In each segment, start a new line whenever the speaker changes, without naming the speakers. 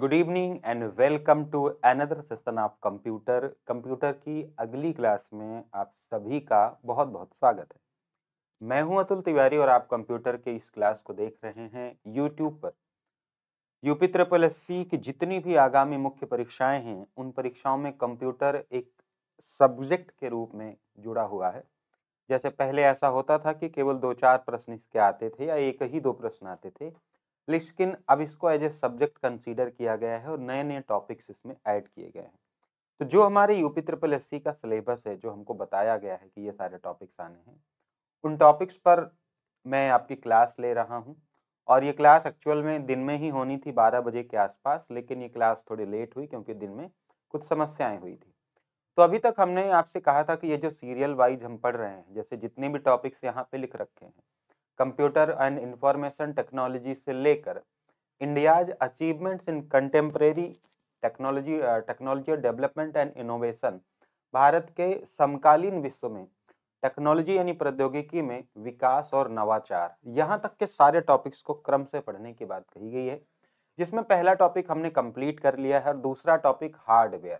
Good evening and welcome to another session of computer computer की अगली class में आप सभी का बहुत बहुत स्वागत है मैं हूं अतुल तिवारी और आप कंप्यूटर के इस क्लास को देख रहे हैं यूट्यूब पर यूपी ट्रिपल एस सी की जितनी भी आगामी मुख्य परीक्षाएं हैं उन परीक्षाओं में कंप्यूटर एक सब्जेक्ट के रूप में जुड़ा हुआ है जैसे पहले ऐसा होता था कि केवल दो चार प्रश्न इसके आते थे या एक ही दो प्रश्न आते थे लेकिन अब इसको एज ए सब्जेक्ट कंसीडर किया गया है और नए नए टॉपिक्स इसमें ऐड किए गए हैं तो जो हमारे यूपी ट्रिपल एस का सिलेबस है जो हमको बताया गया है कि ये सारे टॉपिक्स आने हैं उन टॉपिक्स पर मैं आपकी क्लास ले रहा हूँ और ये क्लास एक्चुअल में दिन में ही होनी थी बारह बजे के आसपास लेकिन ये क्लास थोड़ी लेट हुई क्योंकि दिन में कुछ समस्याएं हुई थी तो अभी तक हमने आपसे कहा था कि ये जो सीरियल वाइज हम पढ़ रहे हैं जैसे जितने भी टॉपिक्स यहाँ पे लिख रखे हैं कंप्यूटर एंड इंफॉर्मेशन टेक्नोलॉजी से लेकर India's achievements in contemporary technology technology development and innovation Bharat के समकालीन विश्व में टेक्नोलॉजी यानी प्रौद्योगिकी में विकास और नवाचार यहाँ तक के सारे टॉपिक्स को क्रम से पढ़ने की बात कही गई है जिसमें पहला टॉपिक हमने कंप्लीट कर लिया है और दूसरा टॉपिक हार्डवेयर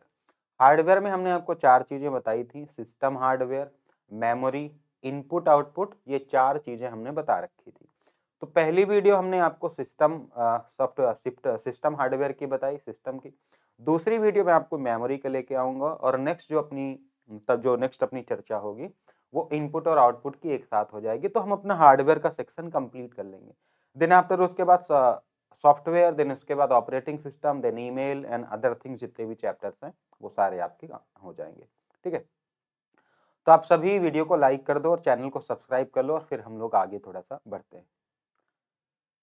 हार्डवेयर में हमने आपको चार चीज़ें बताई थी system hardware memory input output ये चार चीज़ें हमने बता रखी थी तो पहली वीडियो हमने आपको सिस्टम सॉफ्टवेयर सिस्टम हार्डवेयर की बताई सिस्टम की दूसरी वीडियो में आपको मेमोरी का लेके आऊँगा और नेक्स्ट जो अपनी तब जो नेक्स्ट अपनी चर्चा होगी वो इनपुट और आउटपुट की एक साथ हो जाएगी तो हम अपना हार्डवेयर का सेक्शन कंप्लीट कर लेंगे देन आफ्टर उसके बाद सॉफ्टवेयर देन उसके बाद operating system then email and other things जितने भी चैप्टर्स हैं वो सारे आपके हो जाएंगे ठीक है तो आप सभी वीडियो को लाइक कर दो और चैनल को सब्सक्राइब कर लो और फिर हम लोग आगे थोड़ा सा बढ़ते हैं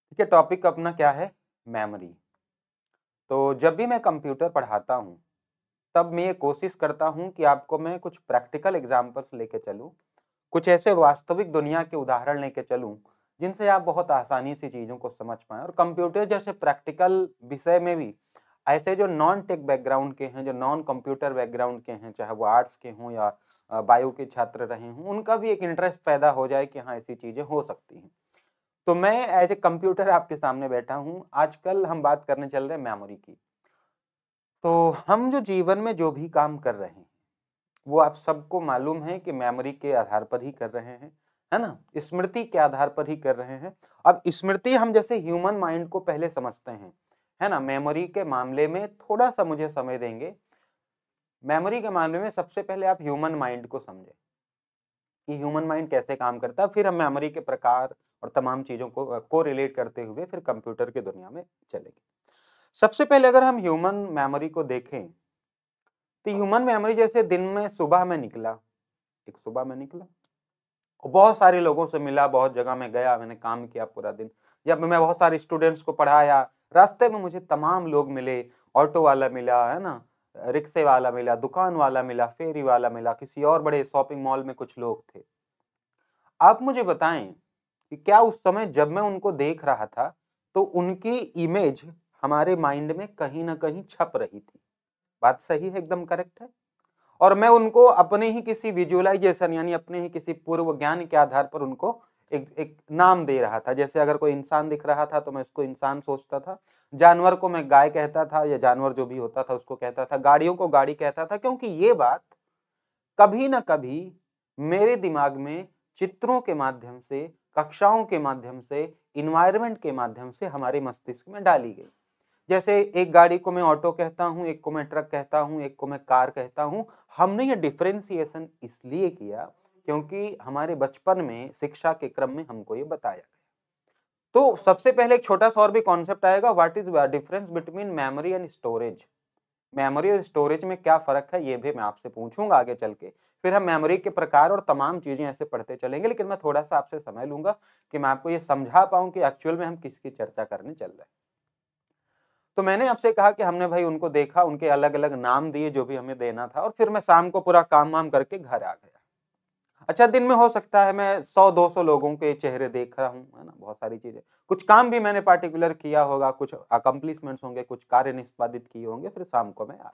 ठीक है टॉपिक अपना क्या है मेमोरी तो जब भी मैं कंप्यूटर पढ़ाता हूँ तब मैं ये कोशिश करता हूँ कि आपको मैं कुछ प्रैक्टिकल एग्जाम्पल्स लेके चलूँ कुछ ऐसे वास्तविक दुनिया के उदाहरण लेके चलूँ जिनसे आप बहुत आसानी से चीज़ों को समझ पाएँ और कंप्यूटर जैसे प्रैक्टिकल विषय में भी ऐसे जो नॉन टेक बैकग्राउंड के हैं जो नॉन कंप्यूटर बैकग्राउंड के हैं चाहे वो आर्ट्स के हों या बायो के छात्र रहे हों उनका भी एक इंटरेस्ट पैदा हो जाए कि हाँ ऐसी चीज़ें हो सकती हैं तो मैं एज ए कंप्यूटर आपके सामने बैठा हूँ आजकल हम बात करने चल रहे हैं मेमोरी की तो हम जो जीवन में जो भी काम कर रहे हैं वो आप सबको मालूम है कि मेमोरी के आधार पर ही कर रहे हैं है ना स्मृति के आधार पर ही कर रहे हैं अब स्मृति हम जैसे ह्यूमन माइंड को पहले समझते हैं है ना मेमोरी के मामले में थोड़ा सा मुझे समय देंगे मेमोरी के मामले में सबसे पहले आप ह्यूमन माइंड को समझें कि ह्यूमन माइंड कैसे काम करता है फिर हम मेमोरी के प्रकार और तमाम चीज़ों को को रिलेट करते हुए फिर कंप्यूटर की दुनिया में चलेंगे सबसे पहले अगर हम ह्यूमन मेमोरी को देखें तो ह्यूमन मेमोरी जैसे दिन में सुबह में निकला एक सुबह में निकला और बहुत सारे लोगों से मिला बहुत जगह में गया मैंने काम किया पूरा दिन जब मैं बहुत सारे स्टूडेंट्स को पढ़ाया रास्ते में मुझे तमाम लोग मिले ऑटो वाला मिला है ना रिक्शे वाला मिला दुकान वाला मिला फेरी वाला मिला किसी और बड़े शॉपिंग मॉल में कुछ लोग थे आप मुझे बताएं कि क्या उस समय जब मैं उनको देख रहा था तो उनकी इमेज हमारे माइंड में कहीं ना कहीं छप रही थी बात सही है एकदम करेक्ट है और मैं उनको अपने ही किसी विजुअलाइजेशन यानी अपने ही किसी पूर्व ज्ञान के आधार पर उनको एक एक नाम दे रहा था जैसे अगर कोई इंसान दिख रहा था तो मैं उसको इंसान सोचता था जानवर को मैं गाय कहता था या जानवर जो भी होता था उसको कहता था गाड़ियों को गाड़ी कहता था क्योंकि ये बात कभी ना कभी मेरे दिमाग में चित्रों के माध्यम से कक्षाओं के माध्यम से इन्वायरमेंट के माध्यम से हमारे मस्तिष्क में डाली गई जैसे एक गाड़ी को मैं ऑटो कहता हूँ एक को मैं ट्रक कहता हूँ एक को मैं कार कहता हूँ हमने ये डिफ्रेंसिएशन इसलिए किया क्योंकि हमारे बचपन में शिक्षा के क्रम में हमको ये बताया गया तो सबसे पहले एक छोटा सा और भी कॉन्सेप्ट आएगा what is difference between memory and storage memory और स्टोरेज में क्या फ़र्क है ये भी मैं आपसे पूछूंगा आगे चल के फिर हम मेमोरी के प्रकार और तमाम चीज़ें ऐसे पढ़ते चलेंगे लेकिन मैं थोड़ा सा आपसे समय लूंगा कि मैं आपको ये समझा पाऊँ कि एक्चुअल में हम किसकी चर्चा करने चल रहे हैं तो मैंने आपसे कहा कि हमने भाई उनको देखा उनके अलग अलग नाम दिए जो भी हमें देना था और फिर मैं शाम को पूरा काम वाम करके घर आ गया अच्छा दिन में हो सकता है मैं सौ दो सौ लोगों के चेहरे देख रहा हूँ है ना बहुत सारी चीज़ें कुछ काम भी मैंने पार्टिकुलर किया होगा कुछ अकम्पलिशमेंट्स होंगे कुछ कार्य निष्पादित किए होंगे फिर शाम को मैं आ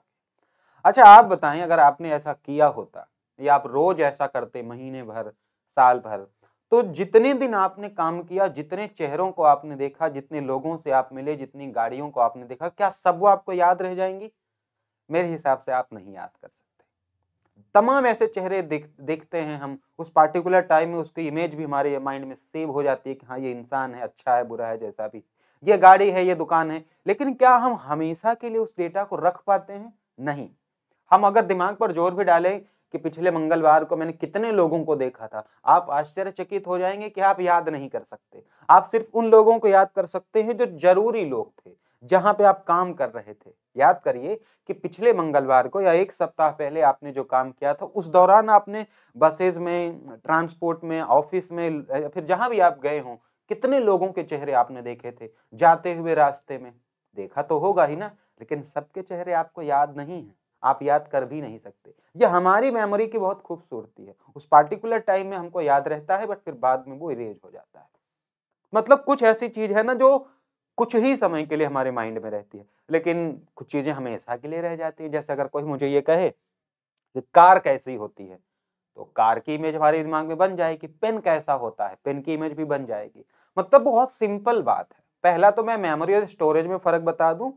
अच्छा आप बताएं अगर आपने ऐसा किया होता या आप रोज ऐसा करते महीने भर साल भर तो जितने दिन आपने काम किया जितने चेहरों को आपने देखा जितने लोगों से आप मिले जितनी गाड़ियों को आपने देखा क्या सब वो आपको याद रह जाएंगी मेरे हिसाब से आप नहीं याद कर सकते तमाम ऐसे चेहरे देख देखते हैं हम उस पार्टिकुलर टाइम में उसकी इमेज भी हमारे माइंड में सेव हो जाती है कि हाँ ये इंसान है अच्छा है बुरा है जैसा भी ये गाड़ी है ये दुकान है लेकिन क्या हम हमेशा के लिए उस डेटा को रख पाते हैं नहीं हम अगर दिमाग पर जोर भी डालें कि पिछले मंगलवार को मैंने कितने लोगों को देखा था आप आश्चर्यचकित हो जाएंगे कि आप याद नहीं कर सकते आप सिर्फ उन लोगों को याद कर सकते हैं जो जरूरी लोग थे जहां पे आप काम कर रहे थे याद करिए कि पिछले मंगलवार को या एक सप्ताह पहले आपने जो काम किया था उस दौरान आपने बसेज में ट्रांसपोर्ट में ऑफिस में फिर जहां भी आप गए हों कितने लोगों के चेहरे आपने देखे थे जाते हुए रास्ते में देखा तो होगा ही ना लेकिन सबके चेहरे आपको याद नहीं है आप याद कर भी नहीं सकते यह हमारी मेमोरी की बहुत खूबसूरती है उस पार्टिकुलर टाइम में हमको याद रहता है बट फिर बाद में वो इरेज हो जाता है मतलब कुछ ऐसी चीज है ना जो कुछ ही समय के लिए हमारे माइंड में रहती है लेकिन कुछ चीज़ें हमेशा के लिए रह जाती हैं जैसे अगर कोई मुझे ये कहे कि कार कैसी होती है तो कार की इमेज हमारे दिमाग में बन जाएगी पेन कैसा होता है पेन की इमेज भी बन जाएगी मतलब बहुत सिंपल बात है पहला तो मैं मेमोरी और स्टोरेज में फ़र्क बता दूं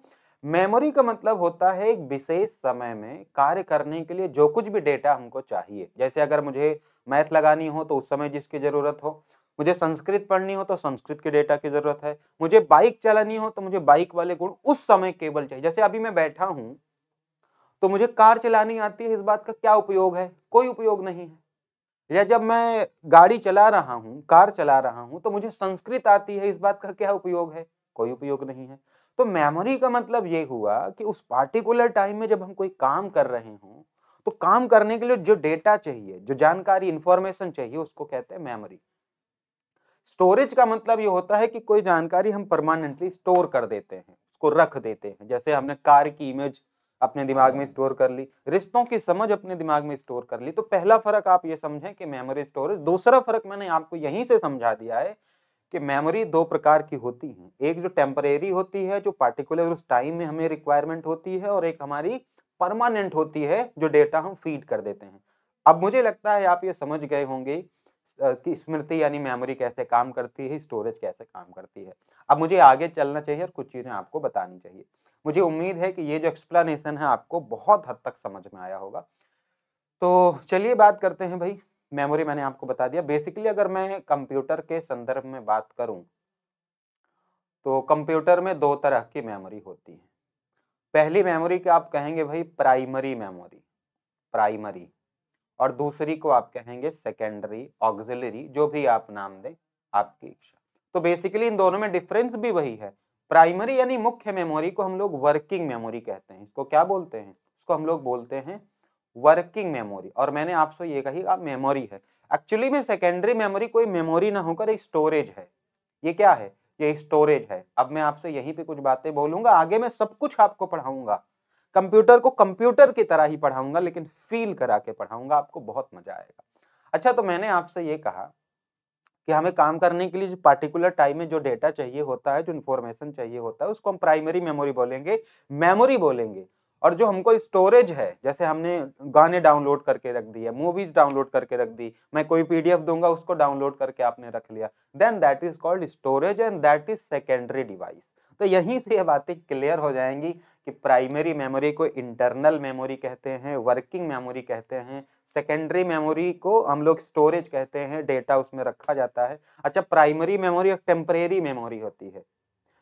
मेमोरी का मतलब होता है एक विशेष समय में कार्य करने के लिए जो कुछ भी डेटा हमको चाहिए जैसे अगर मुझे मैथ लगानी हो तो उस समय जिसकी ज़रूरत हो मुझे संस्कृत पढ़नी हो तो संस्कृत के डेटा की जरूरत है मुझे बाइक चलानी हो तो मुझे बाइक वाले गुण उस समय केवल चाहिए जैसे अभी मैं बैठा हूं तो मुझे कार चलानी आती है इस बात का क्या उपयोग है कोई उपयोग नहीं है या जब मैं गाड़ी चला रहा हूँ कार चला रहा हूँ तो मुझे संस्कृत आती है इस बात का क्या उपयोग है कोई उपयोग नहीं है तो मेमोरी का मतलब ये हुआ कि उस पार्टिकुलर टाइम में जब हम कोई काम कर रहे हों तो काम करने के लिए जो डेटा चाहिए जो जानकारी इंफॉर्मेशन चाहिए उसको कहते हैं मेमोरी स्टोरेज का मतलब ये होता है कि कोई जानकारी हम परमानेंटली स्टोर कर देते हैं उसको रख देते हैं जैसे हमने कार की इमेज अपने दिमाग में स्टोर हाँ। कर ली रिश्तों की समझ अपने दिमाग में स्टोर कर ली तो पहला फर्क आप ये समझें कि मेमोरी स्टोरेज दूसरा फर्क मैंने आपको यहीं से समझा दिया है कि मेमोरी दो प्रकार की होती है एक जो टेम्परेरी होती है जो पार्टिकुलर उस टाइम में हमें रिक्वायरमेंट होती है और एक हमारी परमानेंट होती है जो डेटा हम फीड कर देते हैं अब मुझे लगता है आप ये समझ गए होंगे की स्मृति यानी मेमोरी कैसे काम करती है स्टोरेज कैसे काम करती है अब मुझे आगे चलना चाहिए और कुछ चीज़ें आपको बतानी चाहिए मुझे उम्मीद है कि ये जो एक्सप्लेनेशन है आपको बहुत हद तक समझ में आया होगा तो चलिए बात करते हैं भाई मेमोरी मैंने आपको बता दिया बेसिकली अगर मैं कंप्यूटर के संदर्भ में बात करूं तो कंप्यूटर में दो तरह की मेमोरी होती है पहली मेमोरी की आप कहेंगे भाई प्राइमरी मेमोरी प्राइमरी और दूसरी को आप कहेंगे सेकेंडरी ऑक्सिलरी जो भी आप नाम दें आपकी इच्छा तो बेसिकली इन दोनों में डिफरेंस भी वही है प्राइमरी यानी मुख्य मेमोरी को हम लोग वर्किंग मेमोरी कहते हैं इसको क्या बोलते हैं इसको हम लोग बोलते हैं वर्किंग मेमोरी और मैंने आपसे ये कही आप मेमोरी है एक्चुअली में सेकेंडरी मेमोरी कोई मेमोरी ना होकर एक स्टोरेज है ये क्या है ये स्टोरेज है अब मैं आपसे यहीं पे कुछ बातें बोलूंगा आगे मैं सब कुछ आपको पढ़ाऊंगा कंप्यूटर को कंप्यूटर की तरह ही पढ़ाऊंगा लेकिन फील करा के पढ़ाऊंगा आपको बहुत मजा आएगा अच्छा तो मैंने आपसे ये कहा कि हमें काम करने के लिए जो पार्टिकुलर टाइम में जो डेटा चाहिए होता है जो इन्फॉर्मेशन चाहिए होता है उसको हम प्राइमरी मेमोरी बोलेंगे मेमोरी बोलेंगे और जो हमको स्टोरेज है जैसे हमने गाने डाउनलोड करके रख दिए मूवीज डाउनलोड करके रख दी मैं कोई पीडीएफ दूंगा उसको डाउनलोड करके आपने रख लिया then that is called storage and that is secondary device तो यहीं से ये बातें क्लियर हो जाएंगी कि प्राइमरी मेमोरी को इंटरनल मेमोरी कहते हैं वर्किंग मेमोरी कहते हैं सेकेंडरी मेमोरी को हम लोग स्टोरेज कहते हैं डेटा उसमें रखा जाता है अच्छा प्राइमरी मेमोरी एक टेम्परेरी मेमोरी होती है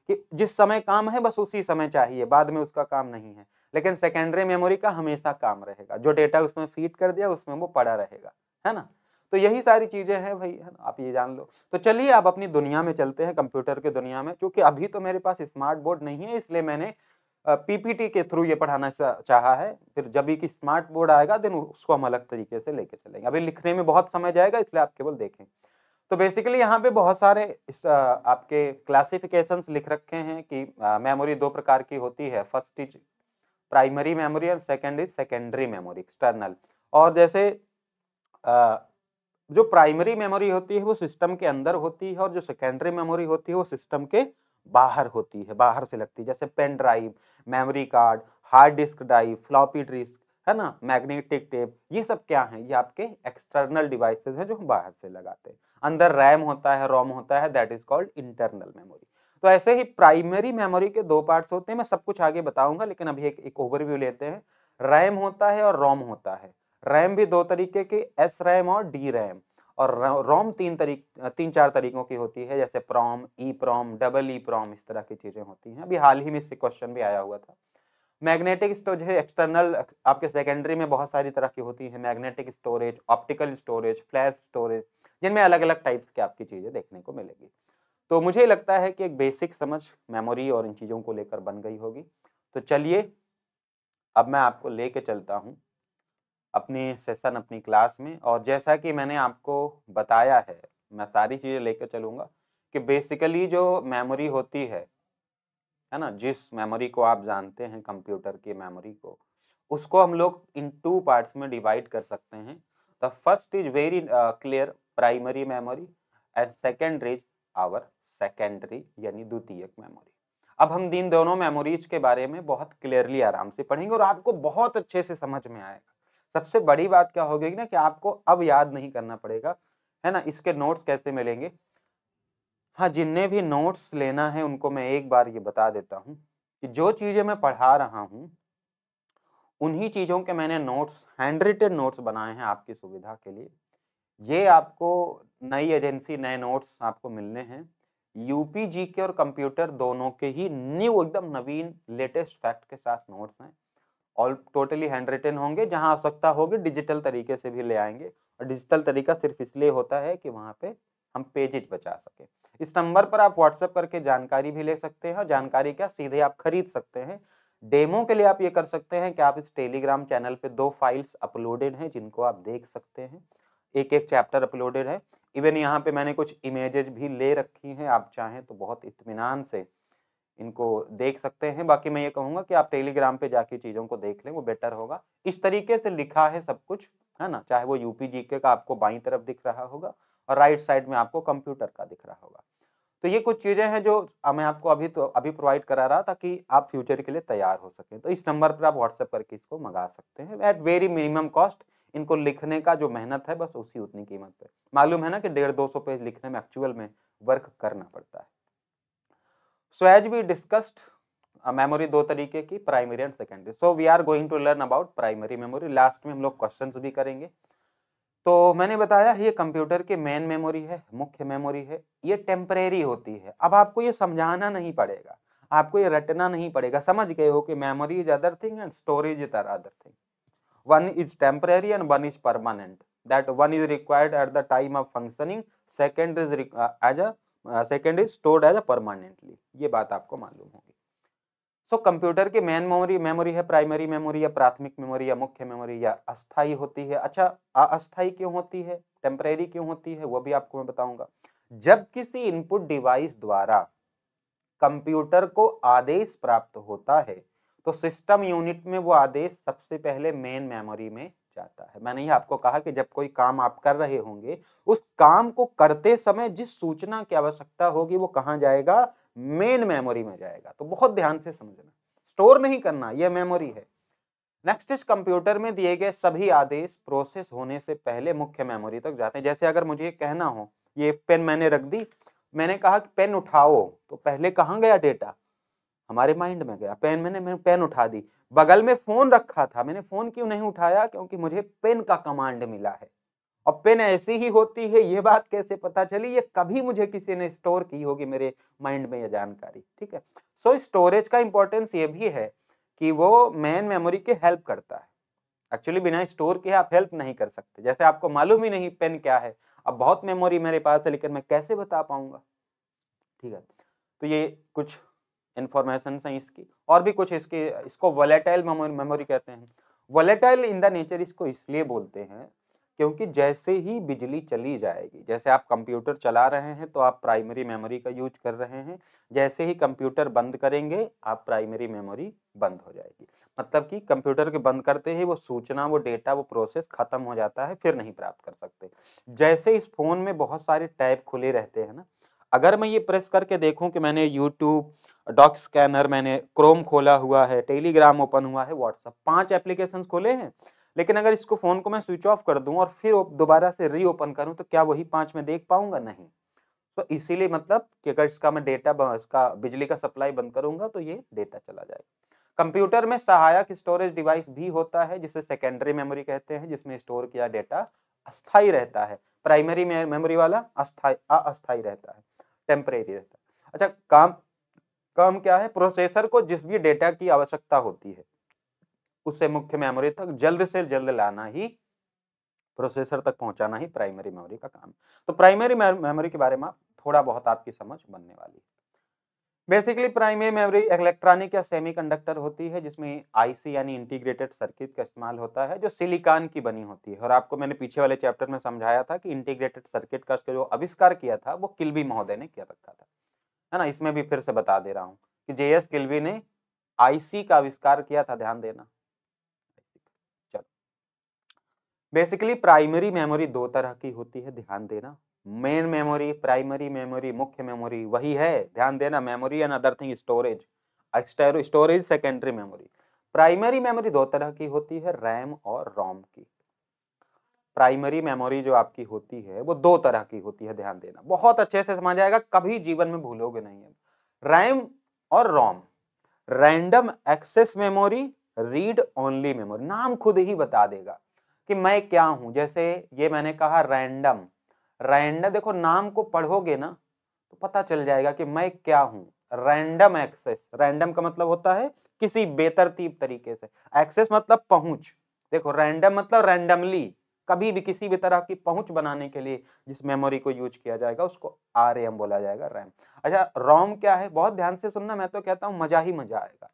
कि जिस समय काम है बस उसी समय चाहिए बाद में उसका काम नहीं है लेकिन सेकेंडरी मेमोरी का हमेशा काम रहेगा जो डेटा उसमें फीड कर दिया उसमें वो पड़ा रहेगा है ना तो यही सारी चीज़ें हैं भाई है ना आप ये जान लो तो चलिए आप अपनी दुनिया में चलते हैं कंप्यूटर की दुनिया में क्योंकि अभी तो मेरे पास स्मार्ट बोर्ड नहीं है इसलिए मैंने पीपीटी के थ्रू ये पढ़ाना चाहा है फिर जब भी कि स्मार्ट बोर्ड आएगा देन उसको हम अलग तरीके से लेके चलेंगे अभी लिखने में बहुत समय जाएगा इसलिए आप केवल देखें तो बेसिकली यहाँ पे बहुत सारे इस आपके क्लासिफिकेशन लिख रखे हैं कि मेमोरी दो प्रकार की होती है फर्स्ट इज प्राइमरी मेमोरी और second is secondary memory external और जैसे आ, जो प्राइमरी मेमोरी होती है वो सिस्टम के अंदर होती है और जो सेकेंडरी मेमोरी होती है वो सिस्टम के बाहर होती है बाहर से लगती है जैसे pen drive memory card hard disk drive floppy disk है ना मैग्नेटिक टेप ये सब क्या हैं ये आपके एक्सटर्नल डिवाइसेज हैं जो हम बाहर से लगाते हैं अंदर रैम होता है रोम होता है that is called internal memory तो ऐसे ही प्राइमरी मेमोरी के दो पार्ट्स होते हैं मैं सब कुछ आगे बताऊंगा लेकिन अभी एक एक ओवरव्यू लेते हैं रैम होता है और रोम होता है रैम भी दो तरीके के एस रैम और डी रैम और रोम तीन तरीक तीन चार तरीकों की होती है जैसे PROM E PROM double E PROM इस तरह की चीज़ें होती हैं अभी हाल ही में इससे क्वेश्चन भी आया हुआ था मैग्नेटिक स्टोरेज है एक्सटर्नल आपके सेकेंडरी में बहुत सारी तरह की होती है magnetic storage optical storage flash storage जिनमें अलग अलग टाइप्स की आपकी चीज़ें देखने को मिलेगी तो मुझे लगता है कि एक बेसिक समझ मेमोरी और इन चीज़ों को लेकर बन गई होगी तो चलिए अब मैं आपको ले चलता हूँ अपने सेशन अपनी क्लास में और जैसा कि मैंने आपको बताया है मैं सारी चीज़ें लेकर चलूँगा कि बेसिकली जो मेमोरी होती है है ना जिस मेमोरी को आप जानते हैं कंप्यूटर की मेमोरी को उसको हम लोग इन टू पार्ट्स में डिवाइड कर सकते हैं the first is very clear primary memory and second is our secondary यानी द्वितीयक मेमोरी अब हम दिन दोनों मेमोरीज के बारे में बहुत क्लियरली आराम से पढ़ेंगे और आपको बहुत अच्छे से समझ में आएगा सबसे बड़ी बात क्या होगी ना कि आपको अब याद नहीं करना पड़ेगा है ना इसके नोट्स कैसे मिलेंगे हाँ जिनने भी नोट्स लेना है उनको मैं एक बार ये बता देता हूँ कि जो चीज़ें मैं पढ़ा रहा हूँ उन्हीं चीज़ों के मैंने नोट्स हैंड रिटेड नोट्स बनाए हैं आपकी सुविधा के लिए ये आपको नई एजेंसी नए नोट्स आपको मिलने हैं यूपी जी के और कंप्यूटर दोनों के ही न्यू एकदम नवीन लेटेस्ट फैक्ट के साथ नोट्स हैं और टोटली हैंड रिटेन होंगे जहाँ आवश्यकता होगी डिजिटल तरीके से भी ले आएंगे और डिजिटल तरीका सिर्फ इसलिए होता है कि वहाँ पे हम पेजेज बचा सकें इस नंबर पर आप व्हाट्सएप करके जानकारी भी ले सकते हैं और जानकारी क्या सीधे आप खरीद सकते हैं डेमो के लिए आप ये कर सकते हैं कि आप इस टेलीग्राम चैनल पे दो फाइल्स अपलोडेड हैं जिनको आप देख सकते हैं एक एक चैप्टर अपलोडेड है इवन यहाँ पे मैंने कुछ इमेजेज भी ले रखी हैं आप चाहें तो बहुत इतमान से इनको देख सकते हैं बाकी मैं ये कहूँगा कि आप टेलीग्राम पे जाके चीज़ों को देख लें वो बेटर होगा इस तरीके से लिखा है सब कुछ है ना चाहे वो यूपी जीके का आपको बाई तरफ दिख रहा होगा और राइट साइड में आपको कंप्यूटर का दिख रहा होगा तो ये कुछ चीज़ें हैं जो मैं आपको अभी तो अभी प्रोवाइड करा रहा ताकि आप फ्यूचर के लिए तैयार हो सकें तो इस नंबर पर आप व्हाट्सएप करके इसको मंगा सकते हैं एट वेरी मिनिमम कॉस्ट इनको लिखने का जो मेहनत है बस उसी उतनी कीमत पर मालूम है ना कि डेढ़ दो सौ पेज लिखने में एक्चुअल में वर्क करना पड़ता है so as we discussed memory दो तरीके की primary and secondary so we are going to learn about primary memory last में हम लोग क्वेश्चन भी करेंगे तो मैंने बताया ये कंप्यूटर की मेन मेमोरी है मुख्य मेमोरी है ये टेम्परेरी होती है अब आपको ये समझाना नहीं पड़ेगा आपको ये रटना नहीं पड़ेगा समझ गए हो कि memory is other thing and storage is other thing one is temporary and one is permanent that one is required at the time of functioning second is as a second is stored as a permanently ये बात आपको मालूम होगी so so, computer के main memory memory है primary memory या प्राथमिक memory या मुख्य मेमोरी या अस्थाई होती है अच्छा अस्थाई क्यों होती है टेम्परेरी क्यों होती है वो भी आपको मैं बताऊंगा जब किसी इनपुट डिवाइस द्वारा कंप्यूटर को आदेश प्राप्त होता है तो सिस्टम यूनिट में वो आदेश सबसे पहले मेन मेमोरी में जाता है मैंने ही आपको कहा कि जब कोई काम आप कर रहे होंगे उस काम को करते समय जिस सूचना की आवश्यकता होगी वो कहाँ जाएगा मेन मेमोरी में जाएगा तो बहुत ध्यान से समझना स्टोर नहीं करना यह मेमोरी है नेक्स्ट इस कंप्यूटर में दिए गए सभी आदेश प्रोसेस होने से पहले मुख्य मेमोरी तक जाते हैं जैसे अगर मुझे कहना हो ये पेन मैंने रख दी मैंने कहा कि पेन उठाओ तो पहले कहाँ गया डेटा हमारे माइंड में गया पेन मैंने मैंने पेन उठा दी बगल में फ़ोन रखा था मैंने फ़ोन क्यों नहीं उठाया क्योंकि मुझे पेन का कमांड मिला है और पेन ऐसी ही होती है ये बात कैसे पता चली ये कभी मुझे किसी ने स्टोर की होगी मेरे माइंड में यह जानकारी ठीक है सो so, स्टोरेज का इंपॉर्टेंस ये भी है कि वो मेन मेमोरी की हेल्प करता है एक्चुअली बिना स्टोर के आप हेल्प नहीं कर सकते जैसे आपको मालूम ही नहीं पेन क्या है अब बहुत मेमोरी मेरे पास है लेकिन मैं कैसे बता पाऊंगा ठीक है तो ये कुछ इन्फॉर्मेशन हैं इसकी और भी कुछ इसके इसको वोलेटाइल मेमोरी कहते हैं वॉलेटाइल इन द नेचर इसको इसलिए बोलते हैं क्योंकि जैसे ही बिजली चली जाएगी जैसे आप कंप्यूटर चला रहे हैं तो आप प्राइमरी मेमोरी का यूज कर रहे हैं जैसे ही कंप्यूटर बंद करेंगे आप प्राइमरी मेमोरी बंद हो जाएगी मतलब कि कंप्यूटर के बंद करते ही वो सूचना वो डेटा वो प्रोसेस खत्म हो जाता है फिर नहीं प्राप्त कर सकते जैसे इस फ़ोन में बहुत सारे टैब खुले रहते हैं ना अगर मैं ये प्रेस करके देखूँ कि मैंने यूट्यूब डॉक स्कैनर मैंने क्रोम खोला हुआ है टेलीग्राम ओपन हुआ है व्हाट्सअप पांच एप्लीकेशन खोले हैं लेकिन अगर इसको फ़ोन को मैं स्विच ऑफ कर दूं और फिर दोबारा से रीओपन करूं तो क्या वही पांच में देख पाऊंगा नहीं तो इसीलिए मतलब कि अगर इसका मैं डेटा इसका बिजली का सप्लाई बंद करूंगा तो ये डेटा चला जाएगा कंप्यूटर में सहायक स्टोरेज डिवाइस भी होता है जिसे सेकेंडरी मेमोरी कहते हैं जिसमें स्टोर किया डेटा अस्थायी रहता है प्राइमरी मेमोरी वाला अस्थाई अस्थाई रहता है टेम्परेरी रहता है अच्छा काम काम क्या है प्रोसेसर को जिस भी डेटा की आवश्यकता होती है उसे मुख्य मेमोरी तक जल्द से जल्द लाना ही प्रोसेसर तक पहुंचाना ही प्राइमरी मेमोरी का काम तो प्राइमरी मेमोरी के बारे में थोड़ा बहुत आपकी समझ बनने वाली है बेसिकली प्राइमरी मेमोरी इलेक्ट्रॉनिक या सेमीकंडक्टर होती है जिसमें आईसी यानी इंटीग्रेटेड सर्किट का इस्तेमाल होता है जो सिलिकॉन की बनी होती है और आपको मैंने पीछे वाले चैप्टर में समझाया था कि इंटीग्रेटेड सर्किट का जो आविष्कार किया था वो किलबी महोदय ने किया रखा था है ना इसमें भी फिर से बता दे रहा हूँ कि जे एस किल्वी ने आईसी का आविष्कार किया था ध्यान देना चलो बेसिकली प्राइमरी मेमोरी दो तरह की होती है ध्यान देना मेन मेमोरी प्राइमरी मेमोरी मुख्य मेमोरी वही है ध्यान देना memory and other thing storage storage secondary memory primary memory दो तरह की होती है रैम और रोम की प्राइमरी मेमोरी जो आपकी होती है वो दो तरह की होती है ध्यान देना बहुत अच्छे से समझ आएगा कभी जीवन में भूलोगे नहीं है रैम और ROM random access memory read only memory नाम खुद ही बता देगा कि मैं क्या हूं जैसे ये मैंने कहा रैंडम रैंडम देखो नाम को पढ़ोगे ना तो पता चल जाएगा कि मैं क्या हूं रैंडम एक्सेस रैंडम का मतलब होता है किसी बेतरतीब तरीके से एक्सेस मतलब पहुंच देखो रैंडम मतलब रैंडमली कभी भी किसी भी तरह की पहुंच बनाने के लिए जिस मेमोरी को यूज किया जाएगा उसको आर बोला जाएगा रैम अच्छा रोम क्या है बहुत ध्यान से सुनना मैं तो कहता हूँ मजा ही मजा आएगा